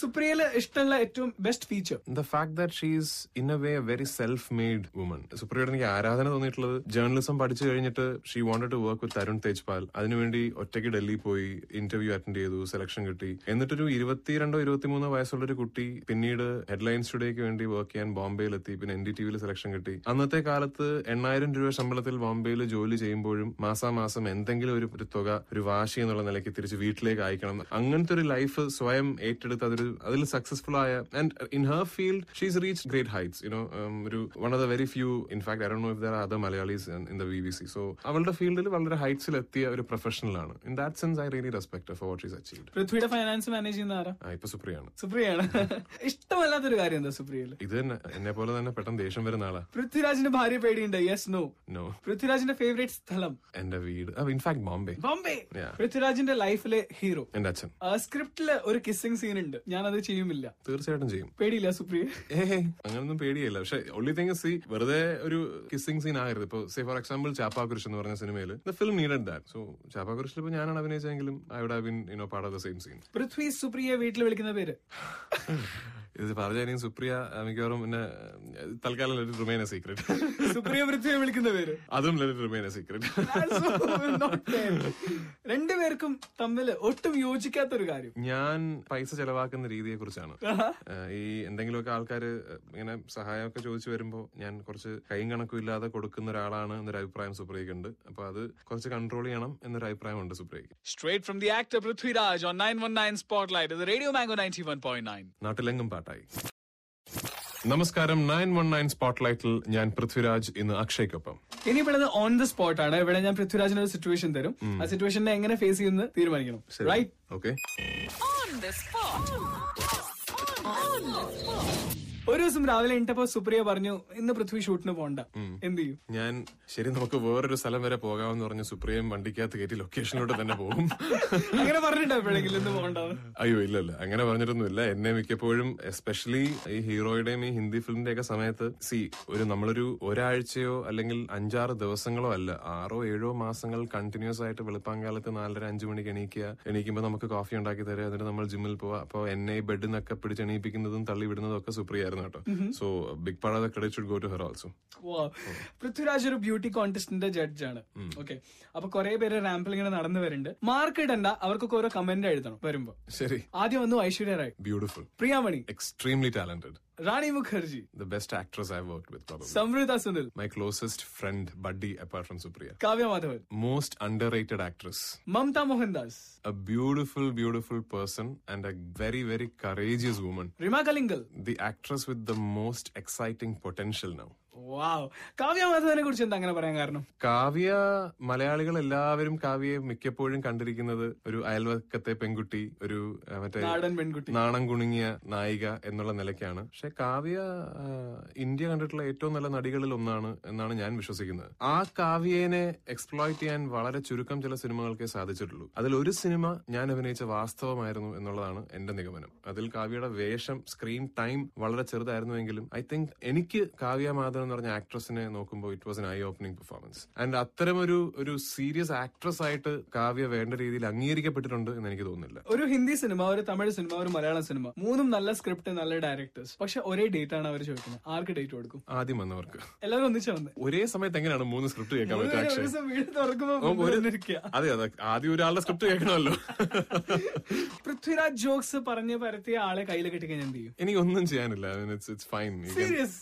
സുപ്രിയയിലെ ഇഷ്ടമുള്ള ഏറ്റവും best feature the fact that she is in a way very self made woman സുപ്രിയയുടെ എനിക്ക് ആരാധന തോന്നിയിട്ടുള്ളത് ജേർണലിസം പഠിച്ചു കഴിഞ്ഞിട്ട് she wanted to work with Tarun Tejpal അതിനുവേണ്ടി ഒറ്റയ്ക്ക് ഡൽഹി പോയി ഇന്റർവ്യൂ അറ്റൻഡ് ചെയ്തു സെലക്ഷൻ കിട്ടി എന്നിട്ടൊരു ഇരുപത്തിരണ്ടോ ഇരുപത്തിമൂന്നോ വയസ്സുള്ള ഒരു കുട്ടി പിന്നീട് ഹെഡ്ലൈൻസ് ടുഡേക്ക് വേണ്ടി വർക്ക് ചെയ്യാൻ ബോംബെയിലെത്തി പിന്നെ എൻ ഡി ടിവിയിൽ സെലക്ഷൻ കിട്ടി അന്നത്തെ കാലത്ത് എണ്ണായിരം രൂപ ശമ്പളത്തിൽ ബോംബെയിൽ ജോലി ചെയ്യുമ്പോഴും മാസാമാസം എന്തെങ്കിലും ഒരു ഒരു തുക ഒരു വാശി എന്നുള്ള നിലയ്ക്ക് തിരിച്ച് വീട്ടിലേക്ക് അയക്കണം അങ്ങനത്തെ ഒരു ലൈഫ് സ്വയം ഏറ്റെടുത്ത് അതൊരു അതിൽ സക്സസ്ഫുൾ ആയ and in her field she's reach great heights you know ഒരു one of the very few in fact I Dr know if there other Malayalis in the B B C so അവളുടെ ഫീൽഡിൽ വളരെ ഹൈറ്റ്സിൽ എത്തിയ ഒരു പ്രൊഫഷണലാണ് in that sense I really respect for what is achieve പൃഥ്വിയുടെ finance manage ചെയ്യുന്ന ആരാ ഇപ്പൊ സുപ്രിയാണ് സുപ്രിയാണ് ഇഷ്ടമല്ലാത്തൊരു കാര്യം എന്താ സുപ്രിയ ഇത് തന്നെ എന്നെ പോലെ തന്നെ പെട്ടെന്ന് ദേഷ്യം വരുന്ന ആളാ പൃഥ്വിരാജിന്റെ ഭാര്യ പേടിയുണ്ട് യെസ് നോ നോ പൃഥ്വിരാജിന്റെ ഫേവറേറ്റ് സ്ഥലം എന്റെ വീട് ഇൻഫാക്ട് ബോംബെ ബോംബെ പൃഥ്വിരാജിന്റെ ലൈഫിലെ ഹീറോ എന്റെ അച്ഛൻ സ്ക്രിപ്റ്റില് ഒരു കിസ്സിംഗ് സീൻ ഉണ്ട് ഞാൻ അത് ചെയ്യുമില്ല തീർച്ചയായിട്ടും ചെയ്യും പേടിയില്ല സുപ്രിയ അങ്ങനൊന്നും പേടിയില്ല പക്ഷെ ഒള്ളി തിങ് സി വെറുതെ ഒരു കിസ്സിംഗ് സീൻ ആകരുത് ഇപ്പൊ സേ ഫോർ എക്സാമ്പിൾ ചാപ്പാകുരിശ് എന്ന് പറഞ്ഞ സിനിമയിൽ the film needed that so ചാപ്പാകുരിശിൽ ഇപ്പൊ ഞാനാണ് അഭിനയിച്ചെങ്കിലും I would have been you know part of the same scene Prithvi Supriya വീട്ടിൽ വിളിക്കുന്ന പേര് <laughs> ഇത് പറഞ്ഞാലും സുപ്രിയ മിക്കവാറും പിന്നെ തൽക്കാലം let remain a secret Supriya പൃഥ്വിയെ വിളിക്കുന്ന പേര് അതും ലെറ്റ് റിമൈൻ എ സീക്രട്ട് രണ്ടുപേർക്കും തമ്മിൽ ഒട്ടും യോജിക്കാത്ത ഒരു കാര്യം ഞാൻ പൈസ ചെലവാക്കുന്ന രീതിയെ കുറിച്ചാണ് ഈ എന്തെങ്കിലുമൊക്കെ ആൾക്കാർ ഇങ്ങനെ സഹായമൊക്കെ ചോദിച്ചു വരുമ്പോൾ ഞാൻ കുറച്ച് കൈയും കണക്കും ഇല്ലാതെ കൊടുക്കുന്ന ഒരാളാണ് എന്നൊരു അഭിപ്രായം സുപ്രിയക്ക് ഉണ്ട് അപ്പൊ അത് കുറച്ച് കൺട്രോൾ ചെയ്യണം എന്നൊരു അഭിപ്രായമുണ്ട് സുപ്രിയക്ക് straight from the actor Prithviraj on nine one nine spotlight Radio Mango ninety one point nine നാട്ടിലെങ്ങും സ്റ്റാർട്ടായി നമസ്കാരം നയൻ വൺ നയൻ സ്പോട്ട്ലൈറ്റിൽ ഞാൻ പൃഥ്വിരാജ് ഇന്ന് അക്ഷയ്ക്കൊപ്പം ഇനി അത് ഓൺ ദ സ്പോട്ട് ആണ് ഇവിടെ ഞാൻ പൃഥ്വിരാജിന് ഒരു സിറ്റുവേഷൻ തരും ആ സിറ്റുവേഷനെ എങ്ങനെ ഫേസ് ചെയ്യുന്ന തീരുമാനിക്കണം റൈറ്റ് ഓക്കെ ഒരു ദിവസം രാവിലെ എണ്ണിട്ടപ്പോ സുപ്രിയ പറഞ്ഞു ഇന്ന് പൃഥ്വി ഷൂട്ടിന് പോണ്ട എന്ത് ചെയ്യും ഞാൻ ശരി നമുക്ക് വേറൊരു സ്ഥലം വരെ പോകാമെന്ന് പറഞ്ഞു സുപ്രിയം വണ്ടിക്കകത്ത് കയറ്റി ലൊക്കേഷനിലോട്ട് തന്നെ പോകും <laughs> അങ്ങനെ പറഞ്ഞിട്ടോ അയ്യോ ഇല്ലല്ല അങ്ങനെ പറഞ്ഞിട്ടൊന്നുമില്ല എന്നെ മിക്കപ്പോഴും എസ്പെഷ്യലി ഈ ഹീറോയുടെയും ഈ ഹിന്ദി ഫിലിമിന്റെ ഒക്കെ സമയത്ത് സി ഒരു നമ്മളൊരു ഒരാഴ്ചയോ അല്ലെങ്കിൽ അഞ്ചാറ് ദിവസങ്ങളോ അല്ല ആറോ ഏഴോ മാസങ്ങൾ കണ്ടിന്യൂസ് ആയിട്ട് വെളുപ്പാങ്കാലത്ത് നാലര അഞ്ചു മണിക്ക് എണീക്കുക എണീക്കുമ്പോൾ നമുക്ക് കോഫി ഉണ്ടാക്കി തരാം എന്നിട്ട് നമ്മൾ ജിമ്മിൽ പോവാം അപ്പോൾ എന്നെ ബെഡിൽ നിന്നൊക്കെ പിടിച്ചെണീപ്പിക്കുന്നതും തള്ളി വിടുന്നതും ഒക്കെ സുപ്രിയ ഉണ്ടായിരുന്നു കേട്ടോ so big part of credit should go to her also Prithviraj ഒരു ബ്യൂട്ടി കോൺടെസ്റ്റിന്റെ ജഡ്ജാണ് ഓക്കെ അപ്പൊ കുറെ പേര് റാമ്പിൽ ഇങ്ങനെ നടന്നു വരുന്നുണ്ട് മാർക്ക് ഇടണ്ട അവർക്കൊക്കെ ഓരോ കമന്റ് എഴുതണം വരുമ്പോ ശരി ആദ്യം വന്നു Aishwarya Rai beautiful Priyamani extremely talented Rani Mukherjee. The best actress I've worked with, probably. Samrita Sunil. My closest friend, buddy, apart from Supriya. Kavya Madhavan. Most underrated actress. Mamta Mohandas. A beautiful, beautiful person and a very, very courageous woman. Rima Kalingal. The actress with the most exciting potential now. Wow Kavya കുറിച്ച് എന്താ അങ്ങനെ പറയാൻ കാരണം കാവ്യ മലയാളികൾ എല്ലാവരും കാവ്യയെ മിക്കപ്പോഴും കണ്ടിരിക്കുന്നത് ഒരു അയൽവക്കത്തെ പെൺകുട്ടി ഒരു മറ്റേ പെൺകുട്ടി നാണം കുണുങ്ങിയ നായിക എന്നുള്ള നിലയ്ക്കാണ് പക്ഷെ കാവ്യ ഇന്ത്യ കണ്ടിട്ടുള്ള ഏറ്റവും നല്ല നടികളിൽ ഒന്നാണ് എന്നാണ് ഞാൻ വിശ്വസിക്കുന്നത് ആ കാവ്യേനെ എക്സ്പ്ലോയിറ്റ് ചെയ്യാൻ വളരെ ചുരുക്കം ചില സിനിമകൾക്കേ സാധിച്ചിട്ടുള്ളൂ അതിൽ ഒരു സിനിമ ഞാൻ അഭിനയിച്ച വാസ്തവമായിരുന്നു എന്നുള്ളതാണ് എന്റെ നിഗമനം അതിൽ കാവ്യയുടെ വേഷം സ്ക്രീൻ ടൈം വളരെ ചെറുതായിരുന്നുവെങ്കിലും ഐ തിങ്ക് എനിക്ക് കാവ്യ മാധവൻ എന്ന് പറഞ്ഞ ആക്ട്രസിനെ നോക്കുമ്പോൾ it was an eye opening performance and അത്തരമൊരു ഒരു സീരിയസ് ആക്ട്രസ് ആയിട്ട് കാവ്യ വേണ്ട രീതിയിൽ അംഗീകരിക്കപ്പെട്ടിട്ടുണ്ട് എന്ന് എനിക്ക് തോന്നുന്നില്ല ഒരു ഹിന്ദി സിനിമ ഒരു തമിഴ് സിനിമ ഒരു മലയാളം സിനിമ മൂന്നും നല്ല സ്ക്രിപ്റ്റ് നല്ല ഡയറക്ടേഴ്സ് പക്ഷെ ഒരേ ഡേറ്റ് ആണ് അവർ ചോദിക്കുന്നത് ആർക്ക് ഡേറ്റ് കൊടുക്കും ആദ്യം വന്നവർക്ക് എല്ലാവരും ഒന്നിച്ച് വന്നത് ഒരേ സമയത്ത് എങ്ങനെയാണ് മൂന്ന് സ്ക്രിപ്റ്റ് കേൾക്കാൻ അതെ അതെ ആദ്യം ഒരാളുടെ സ്ക്രിപ്റ്റ് കേൾക്കണമല്ലോ പൃഥ്വിരാജ് ജോക്സ് പറഞ്ഞ് പരത്തിയ ആളെ കയ്യിൽ കെട്ടിക്കാൻ എന്ത് ചെയ്യും എനിക്ക് ഒന്നും ചെയ്യാനില്ല ഫൈൻ സീരിയസ്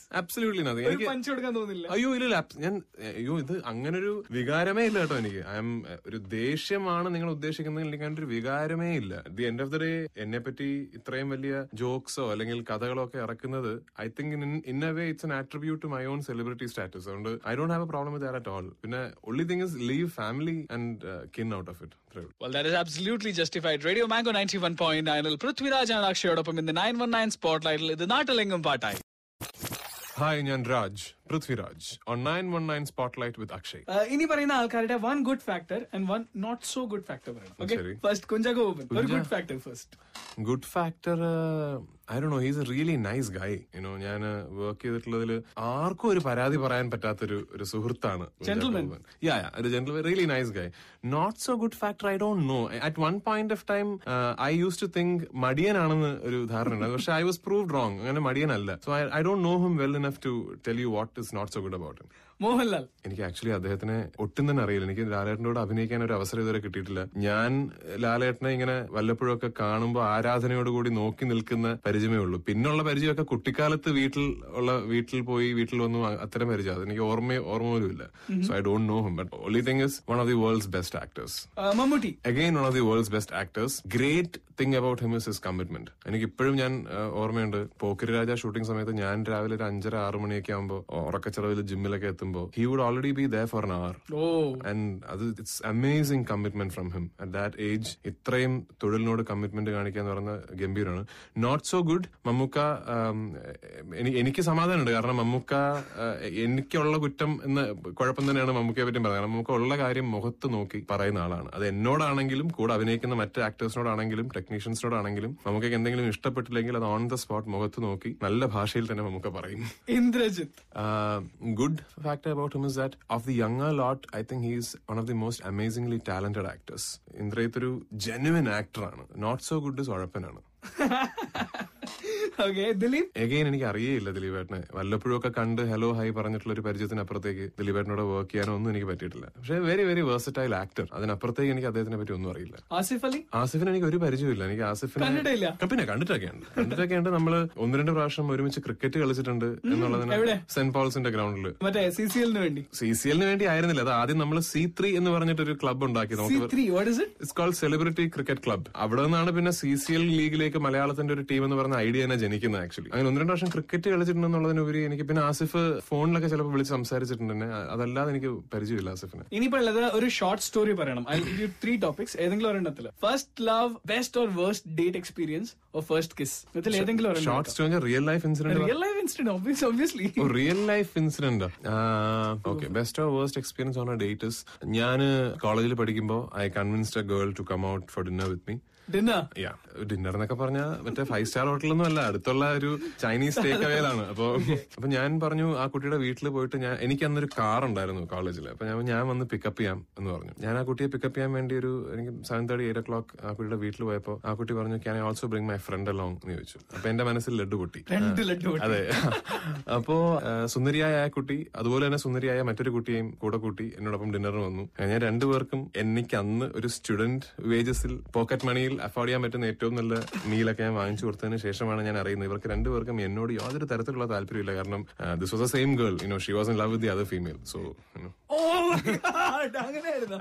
എനിക്ക് കൊടുക്കാൻ അയ്യോ ഇല്ല ഞാൻ അയ്യോ ഇത് അങ്ങനെ ഒരു വികാരമേ ഇല്ല കേട്ടോ എനിക്ക് ഐ എം ഒരു ദേഷ്യമാണ് നിങ്ങൾ ഉദ്ദേശിക്കുന്നത് എനിക്ക് അങ്ങനെ ഒരു വികാരമേ ഇല്ല the end of the day എന്നെ പറ്റി ഇത്രയും വലിയ ജോക്സോ അല്ലെങ്കിൽ കഥകളോ ഒക്കെ ഇറക്കുന്നത് I think in a way it's an attribute to my own celebrity status അതുകൊണ്ട് I don't have a problem with that at all പിന്നെ only thing is leave family and kin out of it Well, that is absolutely justified. Radio Mango 91.9 Prithviraj ആണ് അക്ഷയോടൊപ്പം ഇന്ന് nine one nine സ്പോട്ട്ലൈറ്റിൽ ഇത് നാട്ടിലെങ്ങും പാട്ടായി Hi, Nyanraj. Prithviraj on nine one nine spotlight with Akshay ഇനി പറയുന്ന ആൾക്കാരുടെ one good factor and one not so good factor first Kunchacko Boban good factor first good factor I a really nice guy you know ഞാൻ work uh, ചെയ്തിട്ടുള്ളതിൽ ആർക്കും ഒരു പരാതി പറയാൻ പറ്റാത്തൊരു ഒരു സുഹൃത്താണ് really nice guy not so good factor I Dr know at one point of time I use to think മടിയനാണെന്ന് ഒരു ധാരണ ഉണ്ടായിരുന്നു പക്ഷെ ഐ വാസ് പ്രൂവ് റോങ് അങ്ങനെ മടിയനല്ല so I Dr know hmm well enough to tell you what is not so good about him. Mohanlal എനിക്ക് actually അദ്ദേഹത്തിനെ ഒട്ടും തന്നെ അറിയില്ല എനിക്ക് ലാലേട്ടനോട് അഭിനയിക്കാൻ ഒരു അവസരം ഇതുവരെ കിട്ടിയിട്ടില്ല ഞാൻ ലാലേട്ടനെ ഇങ്ങനെ വല്ലപ്പോഴൊക്കെ കാണുമ്പോൾ ആരാധനയോട് കൂടി നോക്കി നിൽക്കുന്ന പരിചയമേ ഉള്ളൂ പിന്നുള്ള പരിചയമൊക്കെ കുട്ടിക്കാലത്ത് വീട്ടിൽ ഉള്ള വീട്ടിൽ പോയി വീട്ടിൽ വന്നു അത്തരം പരിചയം അത് എനിക്ക് ഓർമ്മ ഓർമ്മ ഇല്ല so I don't know him but only thing is one of the world's best actors Mammootty again one of the world's best actors great thing about him is his commitment എനിക്ക് ഇപ്പോഴും ഞാൻ ഓർമ്മയുണ്ട് പോക്കിരി രാജ ഷൂട്ടിംഗ് സമയത്ത് ഞാൻ രാവിലെ ഒരു അഞ്ചര ആറ് മണിയൊക്കെ ആകുമ്പോൾ ഉറക്കച്ചെലവിൽ ജിമ്മിലൊക്കെ എത്തും പറയുമ്പോൾ he would already be there four an and അത് it's amazing commitment from him at that age ഇത്രയും തൊഴിലിനോട് കമ്മിറ്റ്മെന്റ് കാണിക്കാന്ന് എന്ന് ഗംഭീരമാണ് നോട്ട് സോ ഗുഡ് മമ്മൂക്ക എനിക്ക് സമാധാനമുണ്ട് കാരണം മമ്മൂക്ക എനിക്കുള്ള കുറ്റം എന്ന് കുഴപ്പം തന്നെയാണ് മമ്മൂക്കയെ പറ്റി പറയുന്നത് കാരണം മമ്മൂക്ക ഉള്ള കാര്യം മുഖത്ത് നോക്കി പറയുന്ന ആളാണ് അത് എന്നോടാണെങ്കിലും കൂടെ അഭിനയിക്കുന്ന മറ്റ് ആക്ടേഴ്സിനോടാണെങ്കിലും ടെക്നീഷ്യൻസിനോടാണെങ്കിലും നമുക്ക് എന്തെങ്കിലും ഇഷ്ടപ്പെട്ടില്ലെങ്കിൽ അത് ഓൺ ദ സ്പോട്ട് മുഖത്ത് നോക്കി നല്ല ഭാഷയിൽ തന്നെ നമുക്ക് പറയും Indrajith good about him is that of the younger lot, I think he's one of the most amazingly talented actors. Indrajith genuine actor, not so good as is <laughs> okay Dileep എനിക്ക് അറിയേയില്ല ദിലീപ് ഏട്ടനെ വല്ലപ്പോഴും ഒക്കെ കണ്ട് ഹലോ ഹൈ പറഞ്ഞിട്ടുള്ള ഒരു പരിചയത്തിനപ്പുറത്തേക്ക് ദിലീപ് ഏട്ടനോട് വർക്ക് ചെയ്യാനോ ഒന്നും എനിക്ക് പറ്റിയിട്ടില്ല പക്ഷെ വെരി വെരി വേഴ്സറ്റൈൽ ആക്ടർ അതിനപ്പുറത്തേക്ക് എനിക്ക് അദ്ദേഹത്തിനെ പറ്റി ഒന്നും അറിയില്ല ആസിഫ് അലി ആസിഫിന് എനിക്ക് ഒരു പരിചയമില്ല എനിക്ക് ആസിഫിനെ പിന്നെ കണ്ടിട്ടൊക്കെയുണ്ട് കണ്ടിട്ടൊക്കെയുണ്ട് നമ്മള് ഒന്ന് രണ്ട് പ്രാവശ്യം ഒരുമിച്ച് ക്രിക്കറ്റ് കളിച്ചിട്ടുണ്ട് എന്നുള്ളതിന് സെന്റ് പോൾസിന്റെ ഗ്രൗണ്ടിൽ സി സി എല്ലിന് വേണ്ടി വേണ്ടി ആയിരുന്നില്ല അത് ആദ്യം നമ്മൾ സി ത്രീ എന്ന് പറഞ്ഞിട്ട് ഒരു ക്ലബ് ഉണ്ടാക്കി നമുക്ക് സെലിബ്രിറ്റി ക്രിക്കറ്റ് ക്ലബ് അവിടെ നിന്നാണ് പിന്നെ സി സി എൽ ലീഗിലേക്ക് മലയാളത്തിന്റെ ഒരു ടീം എന്ന് പറഞ്ഞ ഐഡിയ ജനിക്കുന്നത് ആക്ച്വലി അങ്ങനെ ഒന്ന് രണ്ട് വർഷം ക്രിക്കറ്റ് കളിച്ചിട്ടുണ്ടെന്നുള്ളതിനുപരി എനിക്ക് പിന്നെ ആസിഫ് ഫോണിലൊക്കെ ചിലപ്പോൾ വിളിച്ച് സംസാരിച്ചിട്ടുണ്ട് അതല്ലാതെ എനിക്ക് പരിചയമില്ല ആസിഫിന് ഇനിയിപ്പോൾ ഉള്ളത് ഒരു ഷോർട്ട് സ്റ്റോറി പറയണം I give you three topics ഏതെങ്കിലും ഒരെണ്ണത്തിൽ first love best or worst date experience or first kiss ഏതെങ്കിലും short story real life incident real life incident obviously real life incident okay best or worst experience on date is ഞാൻ കോളേജിൽ പഠിക്കുമ്പോൾ I convinced a girl to come out for dinner with me dinner യാ dinner എന്നൊക്കെ പറഞ്ഞ മറ്റേ five star ഹോട്ടലൊന്നും അല്ല അടുത്തുള്ള ഒരു ചൈനീസ് ടേക്ക് അവയിലാണ് അപ്പൊ അപ്പൊ ഞാൻ പറഞ്ഞു ആ കുട്ടിയുടെ വീട്ടിൽ പോയിട്ട് ഞാൻ എനിക്ക് അന്നൊരു കാർ ഉണ്ടായിരുന്നു കോളേജിൽ അപ്പൊ ഞാൻ ഞാൻ വന്ന് പിക്കപ്പ് ചെയ്യാം എന്ന് പറഞ്ഞു ഞാൻ ആ കുട്ടിയെ പിക്കപ്പ് ചെയ്യാൻ വേണ്ടി ഒരു എനിക്ക് seven thirty eight o'clock ആ കുട്ടിയുടെ വീട്ടിൽ പോയപ്പോ ആ കുട്ടി പറഞ്ഞു can I also bring my friend along എന്ന് ചോദിച്ചു അപ്പൊ എന്റെ മനസ്സിൽ ലഡു പൊട്ടി അതെ അപ്പോ സുന്ദരിയായ ആ കുട്ടി അതുപോലെ തന്നെ സുന്ദരിയായ മറ്റൊരു കുട്ടിയെയും കൂടെ കൂട്ടി എന്നോടൊപ്പം ഡിന്നറിന് വന്നു ഞാൻ രണ്ടുപേർക്കും എനിക്ക് അന്ന് ഒരു സ്റ്റുഡന്റ് വേജസിൽ പോക്കറ്റ് മണിയിൽ അഫോർഡ് ചെയ്യാൻ പറ്റുന്ന ഏറ്റവും നല്ല മീലൊക്കെ ഞാൻ വാങ്ങിച്ചു കൊടുത്തതിന് ശേഷമാണ് ഞാൻ അറിയുന്നത് ഇവർക്ക് രണ്ടുപേർക്കും എന്നോട് യാതൊരു തരത്തിലുള്ള താല്പര്യമില്ല കാരണം this was a same girl you know she was in love with the other female so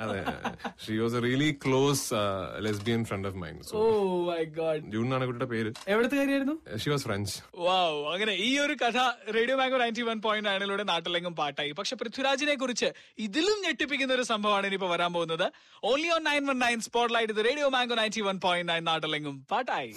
അതെ she was a really close lesbian friend of mine so my god June ആണ് കുട്ടിയുടെ പേര് എവിടുത്തെ കാര്യമായിരുന്നു ഷി വാസ് ഫ്രഞ്ച് വാവ് അങ്ങനെ ഈ ഒരു കഥ റേഡിയോ ബാങ്ക് നയൻറ്റി വൺ പോയിന്റ് നയനിലൂടെ നാട്ടിലെങ്കും പാട്ടായി പക്ഷെ പൃഥ്വിരാജിനെ കുറിച്ച് ഇതിലും ഞെട്ടിപ്പിക്കുന്ന ഒരു സംഭവമാണ് ഇനിയിപ്പോ വരാൻ പോകുന്നത് only on nine one nine spotlight Radio Mango ninety one point nine പാട്ടായി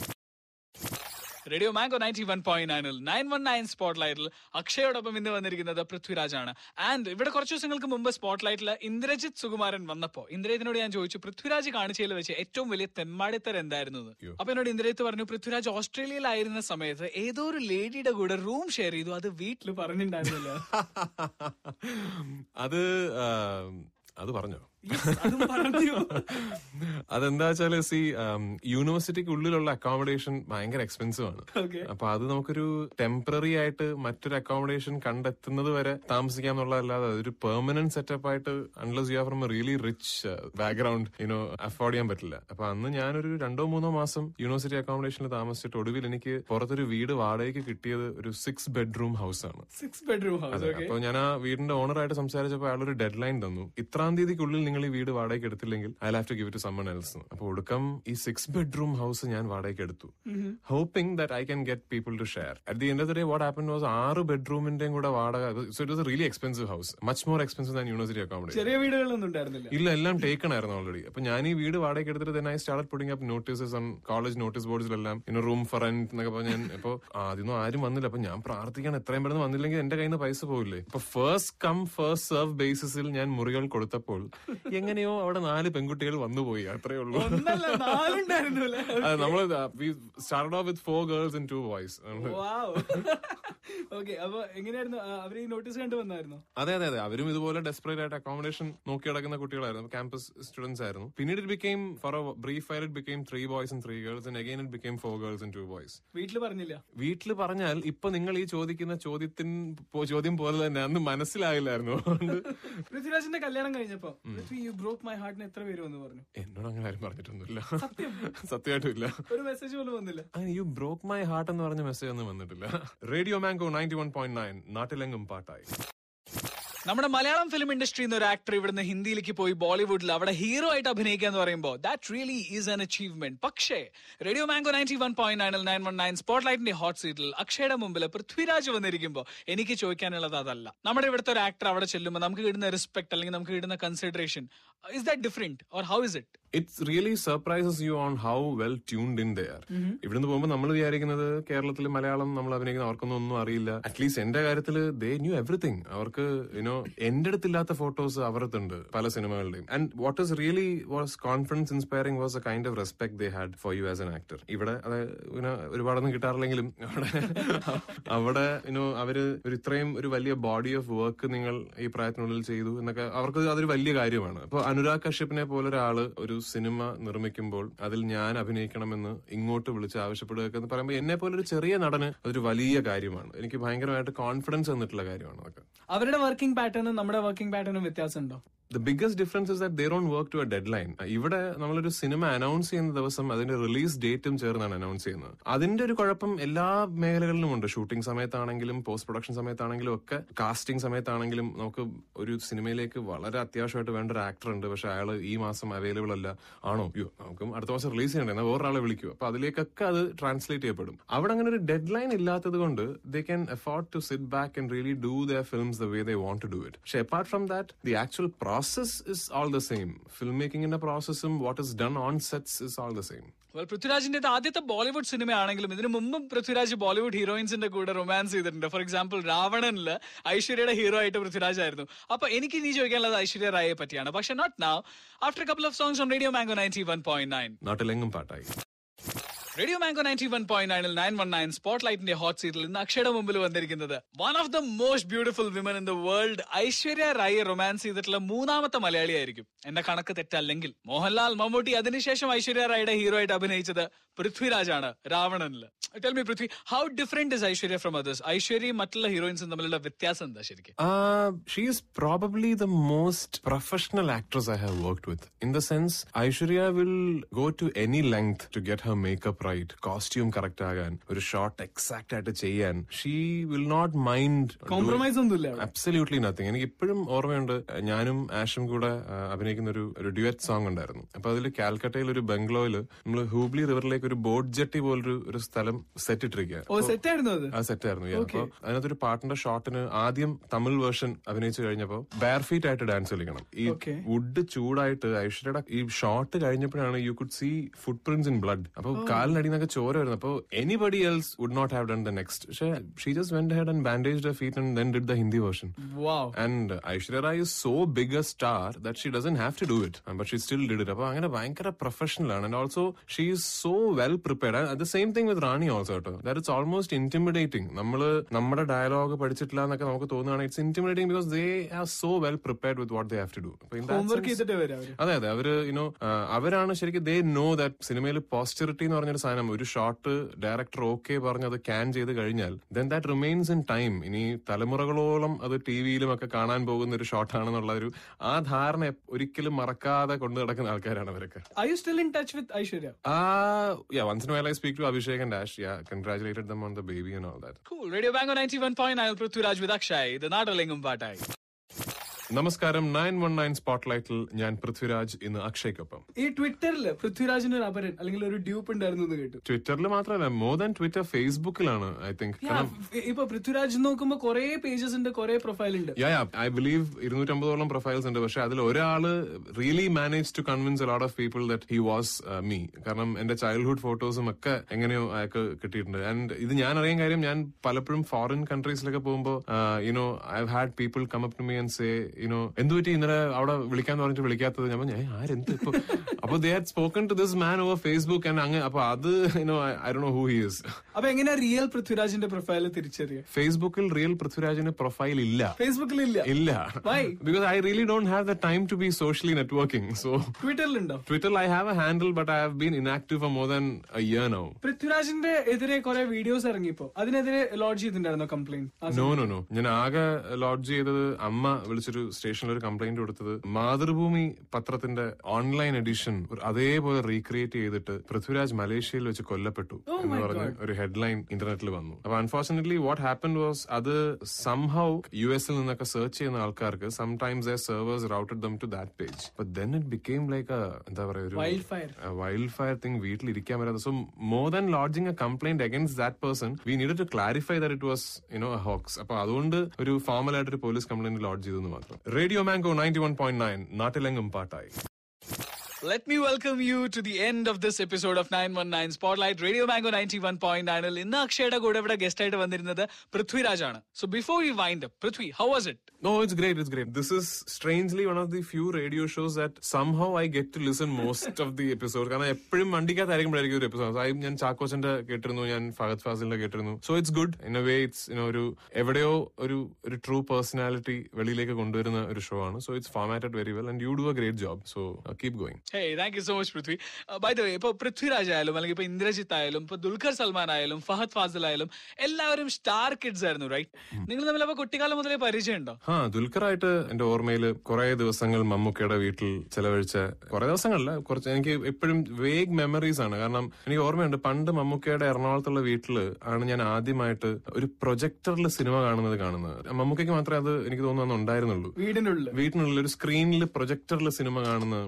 Radio Mango ninety one point നയനിൽ നയൻ വൺ നയൻ സ്പോട്ട്ലൈറ്റിൽ അക്ഷയോടൊപ്പം ഇന്ന് വന്നിരിക്കുന്നത് പൃഥ്വിരാജ് ആണ് ആൻഡ് ഇവിടെ കുറച്ച് ദിവസങ്ങൾക്ക് മുമ്പ് സ്പോട്ട്ലൈറ്റിൽ ഇന്ദ്രജിത് സുകുമാരൻ വന്നപ്പോൾ ഇന്ദ്രജിത്തിനോട് ഞാൻ ചോദിച്ചു പൃഥ്വിരാജ് കാണിച്ചതിൽ വെച്ച് ഏറ്റവും വലിയ തെമ്മാടിത്തർ എന്തായിരുന്നു അപ്പൊ എന്നോട് ഇന്ദ്രജിത്ത് പറഞ്ഞു പൃഥ്വിരാജ് ഓസ്ട്രേലിയയിലായിരുന്ന സമയത്ത് ഏതോ ഒരു ലേഡിയുടെ കൂടെ റൂം ഷെയർ ചെയ്തു അത് വീട്ടിൽ പറഞ്ഞിട്ടുണ്ടായിരുന്നില്ല <laughs> അത് അത് പറഞ്ഞോ അതെന്താ വെച്ചാല് സി യൂണിവേഴ്സിറ്റിക്കുള്ളിലുള്ള അക്കോമഡേഷൻ ഭയങ്കര എക്സ്പെൻസീവ് ആണ് അപ്പൊ അത് നമുക്കൊരു ടെമ്പററി ആയിട്ട് മറ്റൊരു അക്കോമഡേഷൻ കണ്ടെത്തുന്നത് വരെ താമസിക്കാം എന്നുള്ളതല്ലാതെ അതൊരു പെർമനന്റ് സെറ്റപ്പ് ആയിട്ട് unless you are from a really rich background you know afford ചെയ്യാൻ പറ്റില്ല അപ്പൊ അന്ന് ഞാനൊരു രണ്ടോ മൂന്നോ മാസം യൂണിവേഴ്സിറ്റി അക്കോമഡേഷനിൽ താമസിച്ചിട്ട് ഒടുവിൽ എനിക്ക് പുറത്തൊരു വീട് വാടകയ്ക്ക് കിട്ടിയത് ഒരു സിക്സ് ബെഡ്റൂം ഹൗസ് ആണ് സിക്സ് ബെഡ്റൂം ഹൗസ് അപ്പൊ ഞാൻ ആ വീടിന്റെ ഓണറായിട്ട് സംസാരിച്ചപ്പോൾ അയാളൊരു ഡെഡ് ലൈൻ തന്നു ഇത്രാം തീയതിക്കുള്ളിൽ നിങ്ങൾ ഈ വീട് വാടകയ്ക്ക് എടുത്തില്ലെങ്കിൽ I have to give to someone else അപ്പൊ ഒടുക്കം ഈ സിക്സ് ബെഡ്റൂം ഹൗസ് ഞാൻ വാടകയ്ക്ക് എടുത്തു hoping that I can get people to share at the end of the day what happen was ആറ് ബെഡ്റൂമിന്റെയും കൂടെ വാടക so it was really expensive house much more expensive than university accommodation ചെറിയ വീടുകളൊന്നും ഉണ്ടായിരുന്നില്ല ഇല്ല എല്ലാം ടേക്കൺ ആയിരുന്നു ഓൾറെഡി അപ്പൊ ഞാൻ ഈ വീട് വാടകയ്ക്ക് എടുത്തിട്ട് തന്നെ I start putting up notices on college notice ബോർഡിലെല്ലാം ഇന്ന് റൂം ഫോർ റെന്റ് എന്നൊക്കെ പറഞ്ഞ് ഞാൻ ഇപ്പൊ ആദ്യമൊന്നും ആരും വന്നില്ല അപ്പൊ ഞാൻ പ്രാർത്ഥിക്കാൻ എത്രയും പെട്ടെന്ന് വന്നില്ലെങ്കിൽ എന്റെ കയ്യിൽ നിന്ന് പൈസ പോകില്ലേ അപ്പൊ first come first serve basis ഞാൻ മുറികൾ കൊടുത്തപ്പോൾ എങ്ങനെയോ അവിടെ നാല് പെൺകുട്ടികൾ വന്നുപോയി അത്രേ ഉള്ളൂ നമ്മൾ start off with four girls in two boys ഈ നോട്ടീസ് അതെ അതെ അതെ അവരും ഇതുപോലെ ഡെസ്പ്രേറ്റ് ആയിട്ട് അക്കോമഡേഷൻ നോക്കി നടക്കുന്ന കുട്ടികളായിരുന്നു ക്യാമ്പസ് സ്റ്റുഡൻസ് ആയിരുന്നു പിന്നീട് ഇറ്റ് ബിക്കെയിം ഫോർ ബ്രീഫ് ഫയർ it became three boys three girls and again it became four girls and two boys വീട്ടിൽ പറഞ്ഞില്ല വീട്ടിൽ പറഞ്ഞാൽ ഇപ്പൊ നിങ്ങൾ ഈ ചോദിക്കുന്ന ചോദ്യത്തിന് ചോദ്യം പോലെ തന്നെ അന്ന് മനസ്സിലായില്ലായിരുന്നു <laughs> പൃഥ്വിരാജിന്റെ കല്യാണം കഴിഞ്ഞപ്പോ ഹാപ്പി യു ബ്രോക്ക് മൈ ഹാർട്ടിന് എത്ര പേര് പറഞ്ഞു എന്നോട് അങ്ങനെ ആരും പറഞ്ഞിട്ടൊന്നുമില്ല സത്യം സത്യമായിട്ടും ഒരു മെസ്സേജ് പോലും വന്നില്ല അങ്ങനെ യു ബ്രോക്ക് മൈ ഹാർട്ട് എന്ന് പറഞ്ഞ മെസ്സേജ് ഒന്നും വന്നിട്ടില്ല Radio Mango ninety one point nine നാട്ടിലെങ്ങും പാട്ടായി നമ്മുടെ മലയാളം ഫിലിം ഇൻഡസ്ട്രി എന്നൊരു ആക്ടർ ഇവിടുന്ന് ഹിന്ദിയിലേക്ക് പോയി ബോളിവുഡിൽ അവിടെ ഹീറോ ആയിട്ട് അഭിനയിക്കുക എന്ന് പറയുമ്പോൾ that really is an achievement പക്ഷേ Radio Mango ninety one point nine nine one nine സ്പോട്ട് ലൈറ്റിന്റെ ഹോട്ട് സീറ്റിൽ അക്ഷയുടെ മുമ്പിൽ പൃഥ്വിരാജ് വന്നിരിക്കുമ്പോൾ എനിക്ക് ചോദിക്കാനുള്ളത് അതല്ല നമ്മുടെ ഇവിടുത്തെ ഒരു ആക്ടർ അവിടെ ചെല്ലുമ്പോൾ നമുക്ക് കിട്ടുന്ന റെസ്പെക്ട് അല്ലെങ്കിൽ നമുക്ക് കിട്ടുന്ന consideration is that different or how is it it's really surprises you on how well tuned in their ഇവിടുന്ന് പോകുമ്പോൾ നമ്മൾ വിചാരിക്കുന്നത് കേരളത്തിൽ മലയാളം നമ്മൾ അഭിനയിക്കുന്ന അവർക്കൊന്നും ഒന്നും അറിയില്ല അറ്റ്ലീസ്റ്റ് എന്റെ കാര്യത്തിൽ ദേ ന്യൂ എവറിങ് അവർക്ക് യുനോ എന്റെ അടുത്തില്ലാത്ത ഫോട്ടോസ് അവർക്കുണ്ട് പല സിനിമകളുടെയും and what is really was confidence inspiring was a kind of respect they had for you as an actor ഇവിടെ അതായത് ഒരുപാടൊന്നും കിട്ടാറില്ലെങ്കിലും അവിടെ അവിടെ യുനോ അവര് ഒരു ഇത്രയും ഒരു വലിയ ബോഡി ഓഫ് വർക്ക് നിങ്ങൾ ഈ പ്രായത്തിനുള്ളിൽ ചെയ്തു എന്നൊക്കെ അവർക്ക് അതൊരു വലിയ കാര്യമാണ് അപ്പൊ അനുരാഗ് കശ്യപിനെ പോലെ ഒരാള് ഒരു സിനിമ നിർമ്മിക്കുമ്പോൾ അതിൽ ഞാൻ അഭിനയിക്കണമെന്ന് ഇങ്ങോട്ട് വിളിച്ച് ആവശ്യപ്പെടുകയൊക്കെ എന്ന് പറയുമ്പോൾ എന്നെ പോലെ ഒരു ചെറിയ നടന് അതൊരു വലിയ കാര്യമാണ് എനിക്ക് ഭയങ്കരമായിട്ട് കോൺഫിഡൻസ് തന്നിട്ടുള്ള കാര്യമാണ് അതൊക്കെ അവരുടെ വർക്കിംഗ് പാറ്റേണും നമ്മുടെ വർക്കിംഗ് പാറ്റേണും വ്യത്യാസമുണ്ടോ the biggest difference is that they don't work to a deadline ഇവിടെ നമ്മളൊരു സിനിമ അനൗൺസ് ചെയ്യുന്ന ദിവസം അതിന്റെ റിലീസ് ഡേറ്റും ചേർന്നാണ് അനൗൺസ് ചെയ്യുന്നത് അതിന്റെ ഒരു കുഴപ്പം എല്ലാ മേഖലകളിലും ഉണ്ട് ഷൂട്ടിംഗ് സമയത്താണെങ്കിലും പോസ്റ്റ് പ്രൊഡക്ഷൻ സമയത്താണെങ്കിലും ഒക്കെ കാസ്റ്റിംഗ് സമയത്താണെങ്കിലും നമുക്ക് ഒരു സിനിമയിലേക്ക് വളരെ അത്യാവശ്യമായിട്ട് വേണ്ട ഒരു ആക്ടർ ഉണ്ട് പക്ഷെ അയാൾ ഈ മാസം അവൈലബിൾ അല്ല ആണോ അയ്യോ നമുക്ക് അടുത്ത മാസം റിലീസ് ചെയ്യണ്ടേ എന്നാൽ വേറൊരാളെ വിളിക്കുക അപ്പൊ അതിലേക്കൊക്കെ അത് ട്രാൻസ്ലേറ്റ് ചെയ്യപ്പെടും അവിടെ അങ്ങനെ ഒരു ഡെഡ് ലൈൻ ഇല്ലാത്തത് കൊണ്ട് they can afford to sit back and really do the films the way they want to do it പക്ഷെ apart from that the actual process is all the same film മേക്കിംഗിന്റെ പ്രോസസ്സും what is done on sets is all the same പൃഥ്വിരാജിന്റെ ആദ്യത്തെ ബോളിവുഡ് സിനിമയാണെങ്കിലും ഇതിനു മുമ്പും പൃഥ്വിരാജ് ബോളിവുഡ് ഹീറോയിൻസിന്റെ കൂടെ romance ചെയ്തിട്ടുണ്ട് for example രാവണനിൽ ഐശ്വര്യയുടെ ഹീറോ ആയിട്ട് പൃഥ്വിരാജ് ആയിരുന്നു അപ്പൊ എനിക്ക് നീ ചോദിക്കാനുള്ളത് ഐശ്വര്യ റായെ പറ്റിയാണ് പക്ഷെ not now after couple of songs on Radio Mango ninety one point nine നാട്ടിലെങ്ങും പാട്ടായി Radio Mango ninety one point നയനിൽ നയൻ വൺ നയൻ സ്പോട്ട് ലൈറ്റിന്റെ ഹോട്ട് സീറ്റിൽ നിന്ന് അക്ഷയുടെ മുമ്പിൽ വന്നിരിക്കുന്നത് one of the most beautiful women in the world Aishwarya Rai romance ചെയ്തിട്ടുള്ള മൂന്നാമത്തെ മലയാളിയായിരിക്കും എന്റെ കണക്ക് തെറ്റല്ലെങ്കിൽ മോഹൻലാൽ മമ്മൂട്ടി അതിനുശേഷം ഐശ്വര്യ റായിയുടെ ഹീറോ ആയിട്ട് അഭിനയിച്ചത് പൃഥ്വിരാജ് ആണ് രാവണനിൽ tell me Prithvi how different is Aishwarya from others ഐശ്വര്യയും മറ്റുള്ള ഹീറോയിൻസും തമ്മിലുള്ള വ്യത്യാസം എന്താ ശരിക്കും she is probably the most professional actress I have worked with in the sense Aishwarya will go to any length to get her makeup right costume correct ആകാൻ ഒരു shot exact ആയിട്ട് ചെയ്യാൻ she will not mind compromise ഒന്നുമില്ല absolutely nothing എനിക്ക് ഇപ്പോഴും ഓർമ്മയുണ്ട് ഞാനും ആഷും കൂടെ അഭിനയിക്കുന്ന ഒരു ഒരു ഡ്യുവറ്റ് സോങ് ഉണ്ടായിരുന്നു അപ്പൊ അതിൽ കാൽക്കട്ടയിൽ ഒരു ബംഗ്ലോയിൽ നമ്മൾ ഹൂബ്ലി റിവറിലേക്ക് ഒരു ബോട്ട് ജെട്ടി പോലൊരു ഒരു സ്ഥലം സെറ്റ് ഇട്ടിരിക്കുകയാണ് ആ സെറ്റ് ആയിരുന്നു അപ്പൊ അതിനകത്തൊരു പാട്ടിന്റെ ഷോർട്ടിന് ആദ്യം തമിഴ് വേർഷൻ അഭിനയിച്ചു കഴിഞ്ഞപ്പോ ബയർ ഫീറ്റ് ആയിട്ട് ഡാൻസ് കളിക്കണം ഈ വുഡ് ചൂടായിട്ട് ഐശ്വര്യയുടെ ഈ ഷോർട്ട് കഴിഞ്ഞപ്പോഴാണ് you could see footprints in blood അപ്പൊ കാൽ വിരലിന്റെ അടിയിൽ നിന്നൊക്കെ ചോര വരുന്നത് അപ്പോൾ anybody else would not have done the next പക്ഷേ she just went ahead and bandage the feet and then did the Hindi version and Aishwarya Rai is so big a star that she doesn't have to do it but she still did it അപ്പൊ അങ്ങനെ ഭയങ്കര professional ആണ് and also she is so well prepared and the same thing with Rani also കേട്ടോ that it's almost intimidating നമ്മൾ നമ്മുടെ dialogue പഠിച്ചിട്ടില്ല എന്നൊക്കെ നമുക്ക് തോന്നുകയാണ് it's intimidating because they are so well prepared with what they have to do അതെ അതെ അവര് യുനോ uh, അവരാണ് ശരിക്കും ദേ നോ ദാറ്റ് സിനിമയിൽ പോസ്റ്ററിറ്റി എന്ന് പറഞ്ഞൊരു സാധനം ഒരു ഷോട്ട് ഡയറക്ടർ ഓക്കെ പറഞ്ഞ് അത് ക്യാൻ ചെയ്ത് കഴിഞ്ഞാൽ then that remains in time ഇനി തലമുറകളോളം അത് ടി വിയിലും ഒക്കെ കാണാൻ പോകുന്ന ഒരു ആണെന്നുള്ള ഒരു ആ ധാരണ ഒരിക്കലും മറക്കാതെ കൊണ്ടു നടക്കുന്ന ആൾക്കാരാണ് അവരൊക്കെ I you still speak to Abhishek and Ash yeah them on the baby and all that cool radio bank 91.9 Prithviraj വിദക്ഷായി ഇത് നാടലെങ്ങും പാട്ടായി നമസ്കാരം നയൻ വൺ നയൻ സ്പോട്ട്ലൈറ്റിൽ ഞാൻ പൃഥ്വിരാജ് ഇന്ന് അക്ഷയ്ക്കൊപ്പം ഈ ട്വിറ്ററിൽ പൃഥ്വിരാജിന് ഒരു അപരൻ അല്ലെങ്കിൽ ഒരു ഡ്യൂപ്പ് ഉണ്ടായിരുന്നു എന്ന് കേട്ടു ട്വിറ്ററിൽ മാത്രമല്ല മോർ ദാൻ ട്വിറ്റർ ഫേസ്ബുക്കിലാണ് ഐ തിങ്ക് ഇപ്പൊ പൃഥ്വിരാജ് നോക്കുമ്പോ കുറെ പേജസ് ഉണ്ട് കുറെ പ്രൊഫൈൽ ഉണ്ട് ഐ ബിലീവ് ഇരുന്നൂറ്റമ്പതോളം പ്രൊഫൈൽസ് ഉണ്ട് പക്ഷെ അതിൽ ഒരാള് really manage to convince lot of people that he was me കാരണം എന്റെ ചൈൽഡ്ഹുഡ് ഫോട്ടോസും ഒക്കെ എങ്ങനെയോ അയാൾക്ക് കിട്ടിയിട്ടുണ്ട് ആൻഡ് ഇത് ഞാൻ അറിയാൻ കാര്യം ഞാൻ പലപ്പോഴും ഫോറിൻ കൺട്രീസിലൊക്കെ പോകുമ്പോൾ you know I had people come up to me and say you know എന്ത് പറ്റി ഇന്നലെ അവിടെ വിളിക്കാന്ന് പറഞ്ഞിട്ട് വിളിക്കാത്തത് ഞാൻ പറഞ്ഞു ആരെന്ത് ഇപ്പൊ <laughs> അപ്പൊ they had spoken to this man over Facebook and അങ്ങ് അപ്പൊ അത് you know I Dr know who he's അപ്പൊ എങ്ങനെയാ റിയൽ പൃഥ്വിരാജിന്റെ പ്രൊഫൈൽ തിരിച്ചറിയാം ഫേസ്ബുക്കിൽ റിയൽ പൃഥ്വിരാജിന്റെ പ്രൊഫൈൽ ഇല്ല ഫേസ്ബുക്കിൽ ഇല്ല ഇല്ല because I really don't have the time to be socially networking so ട്വിറ്ററിൽ ഉണ്ടോ ട്വിറ്ററിൽ I have a handle but I have been inactive for more than year now പൃഥ്വിരാജിന്റെ എതിരെ കുറെ വീഡിയോസ് ഇറങ്ങിപ്പോ അതിനെതിരെ ലോഡ്ജ് ചെയ്തിട്ടുണ്ടായിരുന്നോ കംപ്ലൈന്റ് നോ നോ നോ ഞാൻ ആകെ ലോഡ്ജ് ചെയ്തത് അമ്മ വിളിച്ചൊരു സ്റ്റേഷനിൽ ഒരു കംപ്ലൈന്റ് കൊടുത്തത് മാതൃഭൂമി പത്രത്തിന്റെ ഓൺലൈൻ എഡിഷൻ അതേപോലെ റീക്രിയേറ്റ് ചെയ്തിട്ട് പൃഥ്വിരാജ് മലേഷ്യയിൽ വെച്ച് കൊല്ലപ്പെട്ടു oh എന്ന് പറഞ്ഞ് ഒരു ഹെഡ്ലൈൻ ഇന്റർനെറ്റിൽ വന്നു അപ്പൊ അൺഫോർച്ചുനേറ്റ്ലി വാട്ട് ഹാപ്പൻ വാസ് അത് സംഹൗ യു എസിൽ നിന്നൊക്കെ സെർച്ച് ചെയ്യുന്ന ആൾക്കാർക്ക് sometimes a servers routed them to that page then it became like എന്താ പറയുക ഒരു വൈൽഡ് ഫയർ തിങ് വീട്ടിൽ ഇരിക്കാൻ പറ്റാത്ത so more than lodging a complaint against that person we need to clarify that it was you you know hoax അപ്പൊ അതുകൊണ്ട് ഒരു formal ആയിട്ട് ഒരു പോലീസ് കംപ്ലൈന്റ് ലോഡ്ജ് ചെയ്തു മാത്രം Radio Mango ninety one point nine నాటిలింగం పాటాయి let me welcome you to the end of this episode of nine one nine spotlight Radio Mango ninety one point നയനിൽ ഇന്ന് അക്ഷയുടെ കൂടെ ഇവിടെ ഗസ്റ്റ് ആയിട്ട് വന്നിരുന്നത് പൃഥ്വിരാജ് ആണ് so before you wind up Prithvi how was it no it's great it's great this is strangely one of the few radio shows that somehow I get to listen most of the episode കാരണം എപ്പോഴും വണ്ടിക്കകത്തായിരിക്കുമ്പോഴായിരിക്കും ഒരു episode ആയി ഞാൻ ചാക്കോച്ചന്റെ കേട്ടിരുന്നു ഞാൻ ഫഹദ് ഫാസിലിന്റെ കേട്ടിരുന്നു so it's good in a way it's you know ഒരു എവിടെയോ ഒരു ഒരു ട്രൂ പേഴ്സണാലിറ്റി വെളിയിലേക്ക് കൊണ്ടുവരുന്ന ഒരു ഷോ ആണ് so it's formatted very well and you do a great job so keep going hey thank you so much Prithvi by the way ഇപ്പൊ പൃഥ്വിരാജ് ആയാലും അല്ലെങ്കിൽ ഇപ്പൊ ഇന്ദ്രജിത്ത് ആയാലും ഇപ്പൊ ദുൽഖർ സൽമാൻ ആയാലും ഫഹദ് ഫാസിൽ ആയാലും എല്ലാവരും സ്റ്റാർ കിഡ്സ് ആയിരുന്നു റൈറ്റ് നിങ്ങൾ തമ്മിൽ അപ്പൊ കുട്ടിക്കാലം മുതലേ പരിചയം ഉണ്ടോ ആ ദുൽഖറായിട്ട് എന്റെ ഓർമ്മയിൽ കുറെ ദിവസങ്ങൾ മമ്മൂക്കയുടെ വീട്ടിൽ ചെലവഴിച്ച കുറെ ദിവസങ്ങളല്ല കുറച്ച് എനിക്ക് എപ്പോഴും വേഗ് മെമ്മറീസ് ആണ് കാരണം എനിക്ക് ഓർമ്മയുണ്ട് പണ്ട് മമ്മൂക്കയുടെ എറണാകുളത്തുള്ള വീട്ടിൽ ആണ് ഞാൻ ആദ്യമായിട്ട് ഒരു പ്രൊജക്ടറിൽ സിനിമ കാണുന്നത് കാണുന്നത് മമ്മൂക്കയ്ക്ക് മാത്രമേ അത് എനിക്ക് തോന്നുന്നു അന്ന് ഉണ്ടായിരുന്നുള്ളൂ വീടിനുള്ളിൽ വീടിനുള്ളിൽ ഒരു സ്ക്രീനിൽ പ്രൊജക്ടറിൽ സിനിമ കാണുന്നത്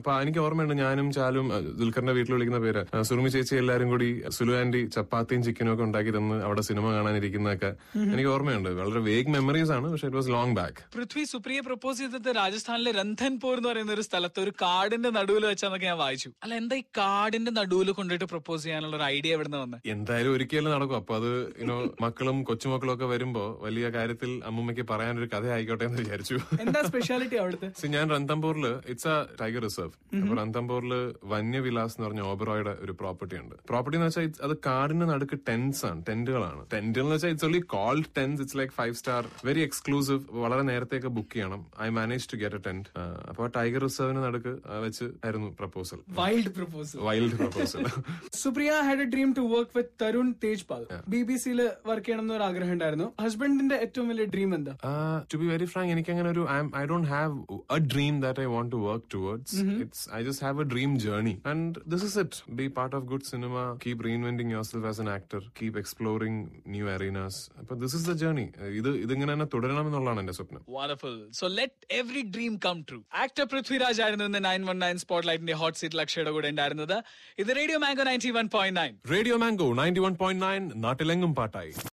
അപ്പൊ എനിക്ക് ഓർമ്മയുണ്ട് ഞാനും ചാലും ദുൽഖറിന്റെ വീട്ടിൽ വിളിക്കുന്ന പേര് സുറുമി ചേച്ചി എല്ലാരും കൂടി സുലു ആന്റി ചപ്പാത്തിയും ചിക്കനും ഒക്കെ ഉണ്ടാക്കി തന്ന് അവിടെ സിനിമ കാണാനിരിക്കുന്നതൊക്കെ എനിക്ക് ഓർമ്മയുണ്ട് വളരെ വേഗ് മെമ്മറീസ് ആണ് പക്ഷെ it was long back Prithvi Supriya propose ചെയ്തത് രാജസ്ഥാനിലെ രന്ധൻപൂർ എന്ന് പറയുന്ന ഒരു സ്ഥലത്ത് ഒരു കാടിന്റെ നടുവിൽ വെച്ചാന്നൊക്കെ ഞാൻ വായിച്ചു അല്ല എന്താ ഈ കാടിന്റെ നടുവിൽ കൊണ്ടിട്ട് പ്രപ്പോസ് ചെയ്യാനുള്ള ഒരു ഐഡിയ എവിടെ നിന്ന് എന്തായാലും ഒരിക്കലും നടക്കും അപ്പൊ അത് ഇനോ മക്കളും കൊച്ചുമക്കളും ഒക്കെ വരുമ്പോ വലിയ കാര്യത്തിൽ അമ്മമ്മയ്ക്ക് പറയാനൊരു കഥ ആയിക്കോട്ടെ എന്ന് വിചാരിച്ചു എന്താ സ്പെഷ്യാലിറ്റി അവിടുത്തെ <laughs> ഞാൻ രന്തംപൂരിൽ ഇറ്റ്സ് എ ടൈഗർ റിസർവ് അപ്പൊ വന്യവിലാസ് എന്ന് പറഞ്ഞ ഓബറോയുടെ ഒരു പ്രോപ്പർട്ടി ഉണ്ട് പ്രോപ്പർട്ടി എന്ന് വെച്ചാൽ അത് കാടിന്റെ നടുക്ക് ടെൻസ് ആണ് ടെന്റുകളാണ് ടെന്റ് എന്ന് വെച്ചാൽ it's only called tents it's like five star very exclusive വളരെ നേരത്തെയൊക്കെ ബുക്ക് ചെയ്യണം I manage to get a tent അപ്പൊ ടൈഗർ റിസർവിന് നടുക്ക് വെച്ച് ആയിരുന്നു proposal wild proposal wild proposal Supriya had a dream to work with Tarun Tejpal ബി ബി സിയിൽ വർക്ക് ചെയ്യണം എന്നൊരു ആഗ്രഹം ഉണ്ടായിരുന്നു ഹസ്ബൻഡിന്റെ ഏറ്റവും വലിയ ഡ്രീം എന്താ ടു ബി വെരി ഫ്രാങ്ക് എനിക്ക് അങ്ങനെ ഒരു I don't have a dream that I want to work towards it's I just have a dream journey. And this is it. Be part of good cinema. Keep reinventing yourself as an actor. Keep exploring new arenas. അപ്പൊ this is the journey ഇത് ഇതിങ്ങനെ തന്നെ തുടരണം എന്നുള്ളതാണ് എന്റെ സ്വപ്നം wonderful so let every dream come true actor Prithviraj ആയിരുന്നു ഇന്ന് നയൻ വൺ നയൻ സ്പോട്ട് ലൈറ്റിന്റെ ഹോട്ട് സീറ്റ് ലക്ഷ്യയുടെ കൂടെ ഉണ്ടായിരുന്നത് ഇത് Radio Mango ninety one point nine Radio Mango ninety one point nine നാട്ടിലെങ്ങും പാട്ടായി